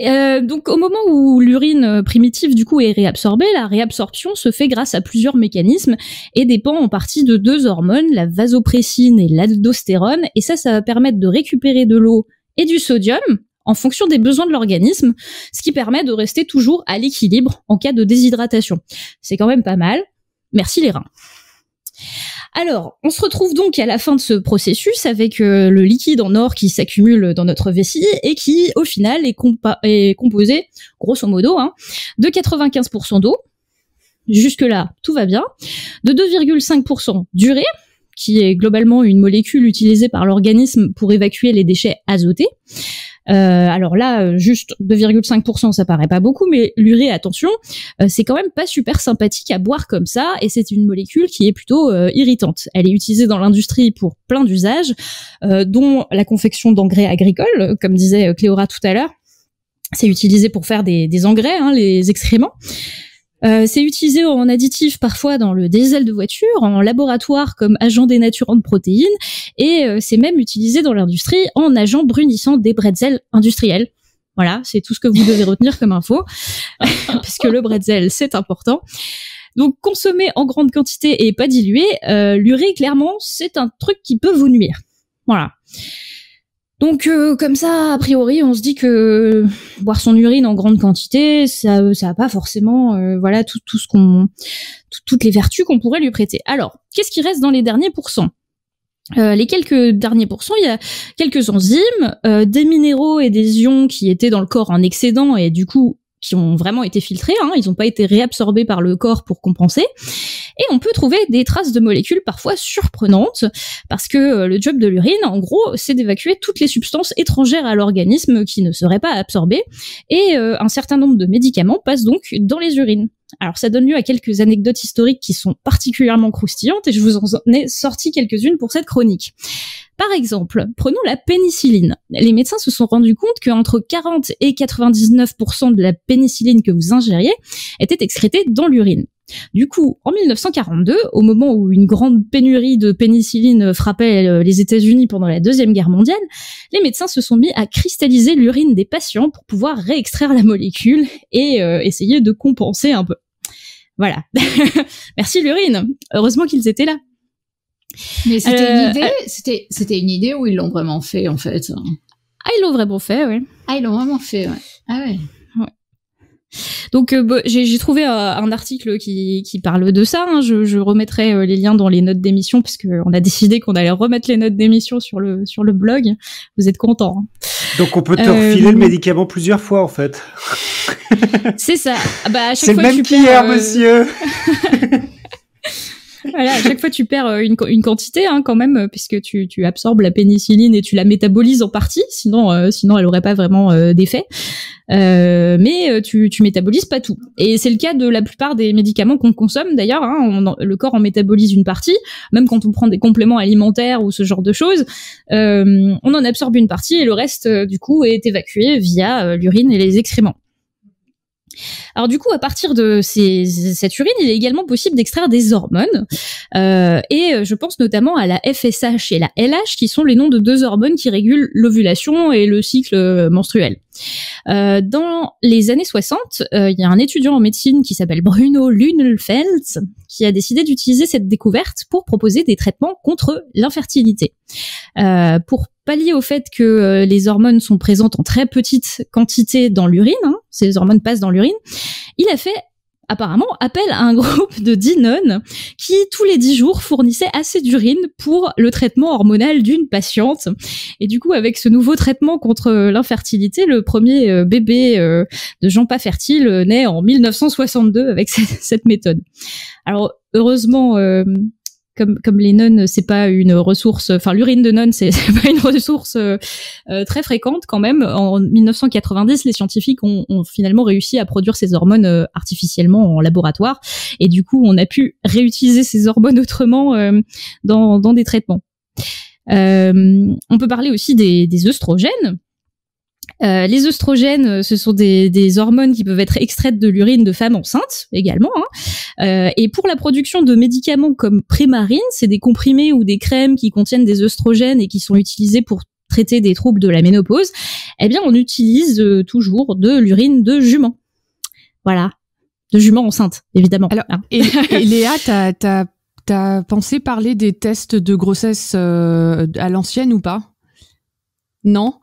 Euh, donc au moment où l'urine euh, primitive du coup est réabsorbée, la réabsorption se fait grâce à plusieurs mécanismes et dépend en partie de deux hormones, la vasopressine et l'aldostérone, et ça ça va permettre de récupérer de l'eau et du sodium en fonction des besoins de l'organisme, ce qui permet de rester toujours à l'équilibre en cas de déshydratation. C'est quand même pas mal. Merci les reins. Alors, on se retrouve donc à la fin de ce processus avec euh, le liquide en or qui s'accumule dans notre vessie et qui, au final, est, composé, grosso modo, hein, de 95% d'eau. Jusque-là, tout va bien. De 2,5% d'urée, qui est globalement une molécule utilisée par l'organisme pour évacuer les déchets azotés. Euh, alors là, euh, juste 2,5%, ça paraît pas beaucoup, mais l'urée, attention, euh, c'est quand même pas super sympathique à boire comme ça, et c'est une molécule qui est plutôt irritante. Elle est utilisée dans l'industrie pour plein d'usages, dont la confection d'engrais agricoles, comme disait Cléora tout à l'heure. C'est utilisé pour faire des, engrais, hein, les excréments. Euh, c'est utilisé en additif parfois dans le diesel de voiture, en laboratoire comme agent dénaturant de protéines, et euh, c'est même utilisé dans l'industrie en agent brunissant des bretzels industriels. Voilà, c'est tout ce que vous devez retenir comme info, puisque le bretzel, c'est important. Donc consommé en grande quantité et pas dilué, euh, l'urée, clairement, c'est un truc qui peut vous nuire. Voilà. Donc euh, comme ça, a priori, on se dit que euh, boire son urine en grande quantité, ça, euh, ça a pas forcément, voilà, tout, ce qu'on, toutes les vertus qu'on pourrait lui prêter. Alors, qu'est-ce qui reste dans les derniers pourcents les quelques derniers pourcents, il y a quelques enzymes, des minéraux et des ions qui étaient dans le corps en excédent et du coup qui ont vraiment été filtrés, hein, ils n'ont pas été réabsorbés par le corps pour compenser. Et on peut trouver des traces de molécules parfois surprenantes, parce que euh, le job de l'urine, en gros, c'est d'évacuer toutes les substances étrangères à l'organisme qui ne seraient pas absorbées, et euh, un certain nombre de médicaments passent donc dans les urines. Alors ça donne lieu à quelques anecdotes historiques qui sont particulièrement croustillantes et je vous en ai sorti quelques-unes pour cette chronique. Par exemple, prenons la pénicilline. Les médecins se sont rendus compte qu'entre 40 et 99% de la pénicilline que vous ingériez était excrétée dans l'urine. Du coup, en 1942, au moment où une grande pénurie de pénicilline frappait euh, les États-Unis pendant la Deuxième Guerre mondiale, les médecins se sont mis à cristalliser l'urine des patients pour pouvoir réextraire la molécule et euh, essayer de compenser un peu. Voilà. Merci l'urine. Heureusement qu'ils étaient là. Mais c'était une euh, idée, une idée où ils l'ont vraiment fait en fait. Ah, ils l'ont vraiment fait, oui. Ah, ils l'ont vraiment fait, ouais. Ah ouais. Donc euh, bah, j'ai trouvé euh, un article qui, parle de ça. Hein. Je, remettrai euh, les liens dans les notes d'émission parce qu'on a décidé qu'on allait remettre les notes d'émission sur le sur le blog. Vous êtes contents. Hein. Donc on peut te refiler le médicament plusieurs fois en fait. C'est ça. Bah, c'est même qu'hier, monsieur. Voilà, à chaque fois, tu perds euh, une, quantité hein, quand même, euh, puisque tu, absorbes la pénicilline et tu la métabolises en partie, sinon, euh, sinon elle n'aurait pas vraiment d'effet. mais tu, tu métabolises pas tout. Et c'est le cas de la plupart des médicaments qu'on consomme d'ailleurs. Hein. le corps en métabolise une partie, même quand on prend des compléments alimentaires ou ce genre de choses, on en absorbe une partie et le reste du coup est évacué via l'urine et les excréments. Alors du coup, à partir de ces, cette urine, il est également possible d'extraire des hormones. Euh, et euh, je pense notamment à la FSH et la LH, qui sont les noms de deux hormones qui régulent l'ovulation et le cycle euh, menstruel. Euh, dans les années 60, euh, il y a un étudiant en médecine qui s'appelle Bruno Lunelfeld qui a décidé d'utiliser cette découverte pour proposer des traitements contre l'infertilité. Euh, pour pallier au fait que les hormones sont présentes en très petite quantité dans l'urine, hein, ces hormones passent dans l'urine, il a fait apparemment appelle à un groupe de dix nonnes qui tous les dix jours fournissaient assez d'urine pour le traitement hormonal d'une patiente. Et du coup, avec ce nouveau traitement contre l'infertilité, le premier euh, bébé euh, de gens pas fertiles euh, naît en 1962 avec cette méthode. Alors heureusement, comme les nonnes, c'est pas une ressource. Enfin, l'urine de nonne, c'est pas une ressource euh, euh, très fréquente quand même. En 1990, les scientifiques ont, finalement réussi à produire ces hormones euh, artificiellement en laboratoire, et du coup, on a pu réutiliser ces hormones autrement dans des traitements. on peut parler aussi des, des œstrogènes. Euh, les oestrogènes, euh, ce sont des, hormones qui peuvent être extraites de l'urine de femmes enceintes également. Hein. Euh, et pour la production de médicaments comme Prémarine, c'est des comprimés ou des crèmes qui contiennent des oestrogènes et qui sont utilisés pour traiter des troubles de la ménopause. Eh bien, on utilise toujours de l'urine de jument. Voilà, de jument enceinte, évidemment. Alors, hein. et, Léa, t'as pensé parler des tests de grossesse à l'ancienne ou pas Non.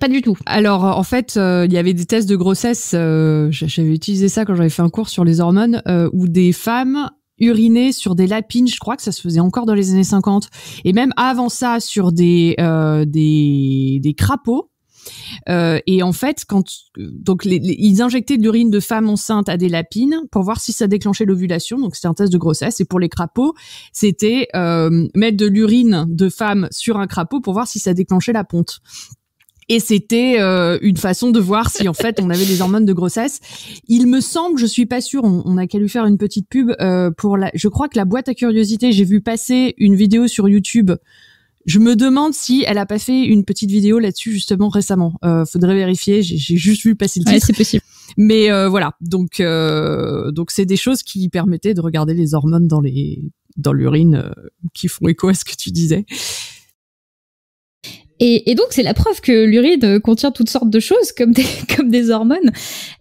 Pas du tout. Alors en fait, euh, il y avait des tests de grossesse, euh, j'avais utilisé ça quand j'avais fait un cours sur les hormones, euh, où des femmes urinaient sur des lapines, je crois que ça se faisait encore dans les années 50, et même avant ça sur des, euh, des, crapauds. et en fait, quand donc ils injectaient de l'urine de femmes enceintes à des lapines pour voir si ça déclenchait l'ovulation. Donc c'était un test de grossesse. Et pour les crapauds, c'était mettre de l'urine de femmes sur un crapaud pour voir si ça déclenchait la ponte et c'était euh, une façon de voir si en fait on avait des hormones de grossesse. Il me semble, je suis pas sûre, on, a qu'à lui faire une petite pub euh, pour la. Je crois que la boîte à curiosité, j'ai vu passer une vidéo sur YouTube. Je me demande si elle a pas fait une petite vidéo là-dessus justement récemment. Euh, faudrait vérifier. J'ai juste vu passer le titre. c'est possible. Mais voilà, donc donc c'est des choses qui permettaient de regarder les hormones dans les dans l'urine qui font écho à ce que tu disais. Et, donc c'est la preuve que l'urine contient toutes sortes de choses comme des, comme des hormones.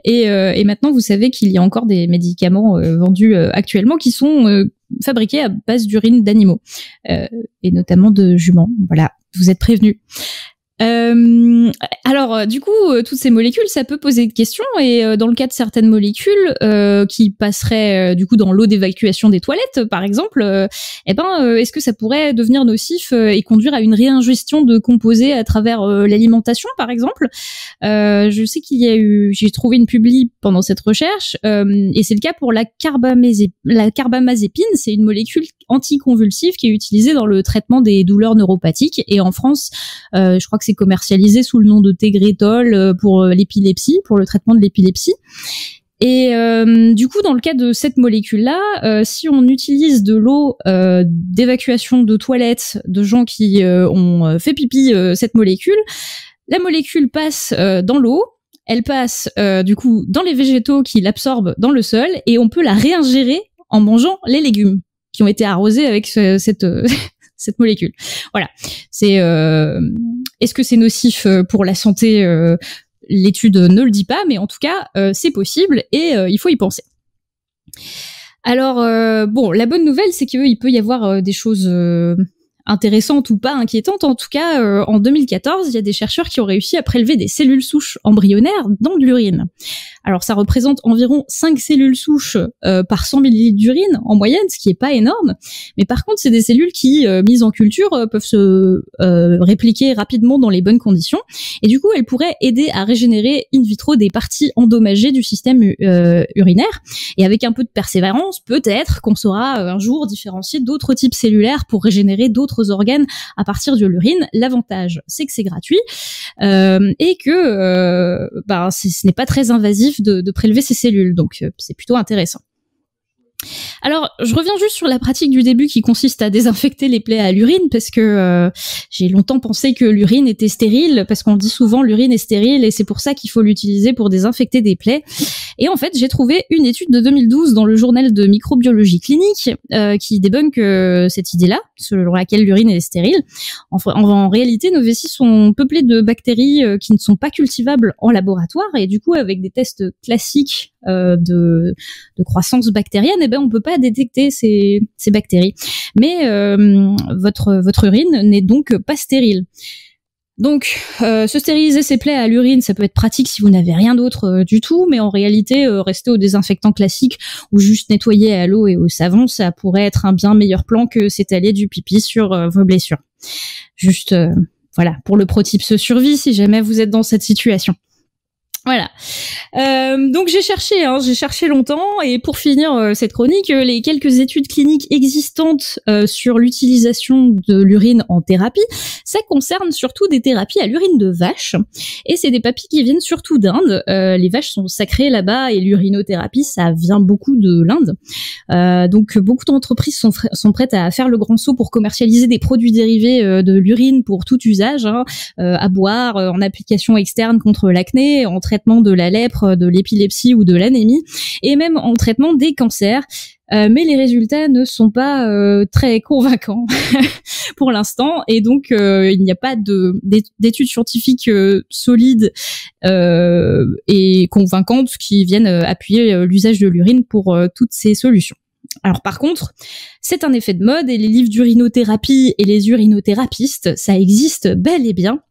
Euh, et, maintenant vous savez qu'il y a encore des médicaments euh, vendus euh, actuellement qui sont fabriqués à base d'urine d'animaux et notamment de juments. Voilà, vous êtes prévenus. Euh, alors, euh, du coup, euh, toutes ces molécules, ça peut poser des questions. Et dans le cas de certaines molécules qui passeraient du coup dans l'eau d'évacuation des toilettes, par exemple, eh ben, est-ce que ça pourrait devenir nocif et conduire à une réingestion de composés à travers l'alimentation, par exemple Je sais qu'il y a eu, j'ai trouvé une publi pendant cette recherche, et c'est le cas pour la, la carbamazépine. C'est une molécule anticonvulsif qui est utilisé dans le traitement des douleurs neuropathiques. Et en France, euh, je crois que c'est commercialisé sous le nom de Tegretol euh, pour euh, l'épilepsie, pour le traitement de l'épilepsie. Et du coup, dans le cas de cette molécule-là, si on utilise de l'eau d'évacuation de toilettes de gens qui ont fait pipi cette molécule, la molécule passe dans l'eau, elle passe du coup dans les végétaux qui l'absorbent dans le sol, et on peut la réingérer en mangeant les légumes qui ont été arrosés avec euh, cette molécule. Voilà. C'est euh, est-ce que c'est nocif euh, pour la santé L'étude ne le dit pas, mais en tout cas, c'est possible et il faut y penser. Alors bon, la bonne nouvelle, c'est qu'il peut y avoir des choses intéressante ou pas inquiétante, en tout cas, euh, en 2014, il y a des chercheurs qui ont réussi à prélever des cellules souches embryonnaires dans de l'urine. Alors ça représente environ 5 cellules souches euh, par 100 ml d'urine en moyenne, ce qui est pas énorme. Mais par contre, c'est des cellules qui, euh, mises en culture, peuvent se répliquer rapidement dans les bonnes conditions. Et du coup, elles pourraient aider à régénérer in vitro des parties endommagées du système urinaire. Et avec un peu de persévérance, peut-être qu'on saura un jour différencier d'autres types cellulaires pour régénérer d'autres organes à partir de l'urine. L'avantage, c'est que c'est gratuit euh, et que euh, ben, ce n'est pas très invasif de, de prélever ces cellules, donc euh, c'est plutôt intéressant. Alors, je reviens juste sur la pratique du début qui consiste à désinfecter les plaies à l'urine parce que euh, j'ai longtemps pensé que l'urine était stérile parce qu'on dit souvent l'urine est stérile et c'est pour ça qu'il faut l'utiliser pour désinfecter des plaies. Et en fait, j'ai trouvé une étude de 2012 dans le journal de microbiologie clinique euh, qui débunk euh, cette idée-là, selon laquelle l'urine est stérile. En, en, réalité, nos vessies sont peuplées de bactéries qui ne sont pas cultivables en laboratoire et du coup, avec des tests classiques de, croissance bactérienne, eh ben, on peut détecter ces, bactéries. Mais euh, votre, votre urine n'est donc pas stérile. Donc, euh, se stériliser ses plaies à l'urine, ça peut être pratique si vous n'avez rien d'autre euh, du tout, mais en réalité, rester au désinfectant classique ou juste nettoyer à l'eau et au savon, ça pourrait être un bien meilleur plan que s'étaler du pipi sur vos blessures. Juste, voilà, pour le pro se survie si jamais vous êtes dans cette situation. Voilà. Euh, donc j'ai cherché, hein, j'ai cherché longtemps, et pour finir euh, cette chronique, euh, les quelques études cliniques existantes sur l'utilisation de l'urine en thérapie, ça concerne surtout des thérapies à l'urine de vache, et c'est des papilles qui viennent surtout d'Inde. les vaches sont sacrées là-bas, et l'urinothérapie, ça vient beaucoup de l'Inde. donc beaucoup d'entreprises sont, prêtes à faire le grand saut pour commercialiser des produits dérivés de l'urine pour tout usage, hein, à boire, en application externe contre l'acné, en de la lèpre, de l'épilepsie ou de l'anémie, et même en traitement des cancers. Euh, mais les résultats ne sont pas euh, très convaincants pour l'instant et donc euh, il n'y a pas d'études scientifiques solides et convaincantes qui viennent appuyer l'usage de l'urine pour toutes ces solutions. Alors par contre, c'est un effet de mode et les livres d'urinothérapie et les urinothérapistes, ça existe bel et bien.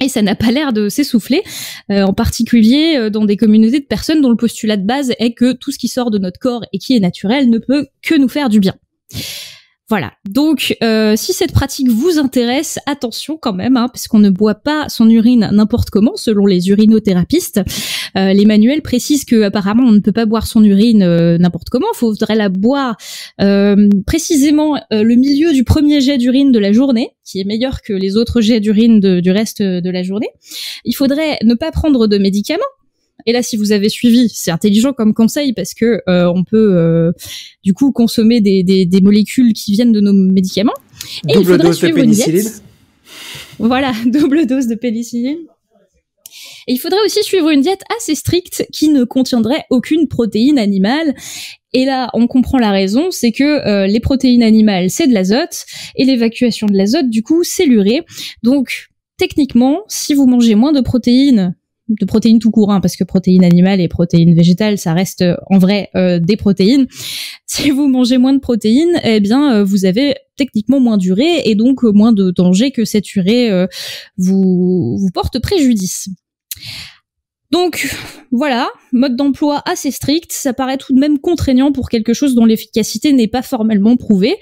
Et ça n'a pas l'air de s'essouffler, euh, en particulier euh, dans des communautés de personnes dont le postulat de base est que tout ce qui sort de notre corps et qui est naturel ne peut que nous faire du bien. Voilà. Donc, euh, si cette pratique vous intéresse, attention quand même, hein, puisqu'on ne boit pas son urine n'importe comment, selon les urinothérapistes. Euh, les manuels précisent que apparemment on ne peut pas boire son urine euh, n'importe comment. Il faudrait la boire euh, précisément le milieu du premier jet d'urine de la journée, qui est meilleur que les autres jets d'urine du reste de la journée. Il faudrait ne pas prendre de médicaments et là, si vous avez suivi, c'est intelligent comme conseil parce que euh, on peut euh, du coup consommer des, molécules qui viennent de nos médicaments. Et double il faudrait dose suivre de pénicilline. Une Voilà, double dose de pénicilline. Et il faudrait aussi suivre une diète assez stricte qui ne contiendrait aucune protéine animale. Et là, on comprend la raison, c'est que euh, les protéines animales, c'est de l'azote, et l'évacuation de l'azote, du coup, c'est l'urée. Donc, techniquement, si vous mangez moins de protéines de protéines tout court, hein, parce que protéines animales et protéines végétales, ça reste euh, en vrai euh, des protéines. Si vous mangez moins de protéines, eh bien, euh, vous avez techniquement moins d'urée, et donc moins de danger que cette urée vous, vous porte préjudice. Donc voilà, mode d'emploi assez strict, ça paraît tout de même contraignant pour quelque chose dont l'efficacité n'est pas formellement prouvée.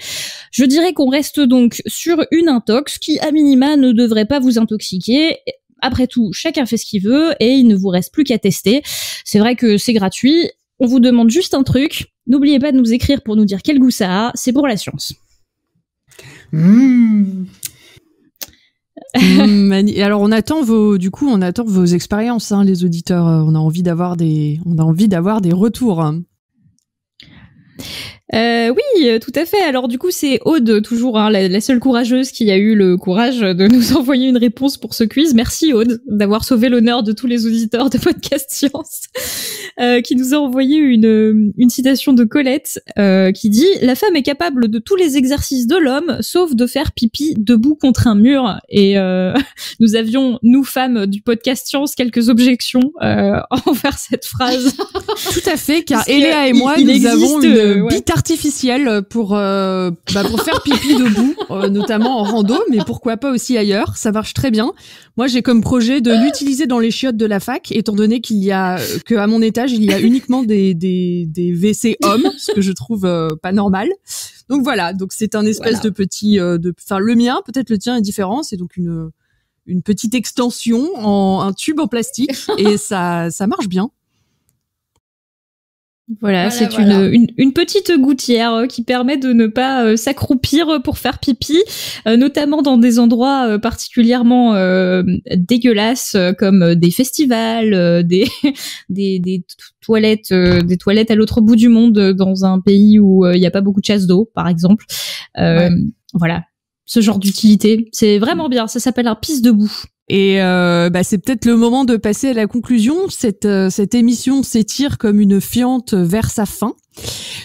Je dirais qu'on reste donc sur une intox qui, à minima, ne devrait pas vous intoxiquer, après tout, chacun fait ce qu'il veut et il ne vous reste plus qu'à tester. C'est vrai que c'est gratuit. On vous demande juste un truc. N'oubliez pas de nous écrire pour nous dire quel goût ça a. C'est pour la science. Mmh. Mmh, et alors on attend vos, du coup, on attend vos expériences, hein, les auditeurs. Euh, on a envie d'avoir des, on a envie d'avoir des retours. Euh, oui, euh, tout à fait. Alors du coup, c'est Aude, toujours hein, la, seule courageuse qui a eu le courage de nous envoyer une réponse pour ce quiz. Merci Aude d'avoir sauvé l'honneur de tous les auditeurs de Podcast Science, euh, qui nous a envoyé une, citation de Colette euh, qui dit « La femme est capable de tous les exercices de l'homme, sauf de faire pipi debout contre un mur. » Et nous avions, nous femmes du Podcast Science, quelques objections envers cette phrase. tout à fait, car Eléa et moi, nous avons une ouais artificielle euh, pour euh, bah, pour faire pipi debout, euh, notamment en rando, mais pourquoi pas aussi ailleurs. Ça marche très bien. Moi, j'ai comme projet de l'utiliser dans les chiottes de la fac, étant donné qu'il y a que mon étage il y a uniquement des des, des WC hommes, ce que je trouve pas normal. Donc voilà, donc c'est un espèce de petit de, enfin le mien, peut-être le tien est différent, c'est donc une une petite extension en un tube en plastique et ça ça marche bien. Voilà, c'est une, une, petite gouttière euh, qui permet de ne pas euh, s'accroupir euh, pour faire pipi, notamment dans des endroits particulièrement dégueulasses comme des festivals, des, des, des toilettes, des toilettes à l'autre bout du monde dans un pays où il n'y a pas beaucoup de chasse d'eau, par exemple. Voilà, ce genre d'utilité, c'est vraiment mmh. bien. Ça s'appelle un pisse debout. Et euh, bah, c'est peut-être le moment de passer à la conclusion. Cette, euh, cette émission s'étire comme une fiente vers sa fin.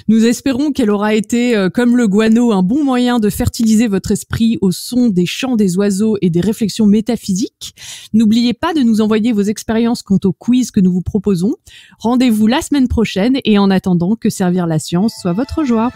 Nous espérons qu'elle aura été, euh, comme le guano, un bon moyen de fertiliser votre esprit au son des chants des oiseaux et des réflexions métaphysiques. N'oubliez pas de nous envoyer vos expériences quant au quiz que nous vous proposons. Rendez-vous la semaine prochaine et en attendant que servir la science soit votre joie.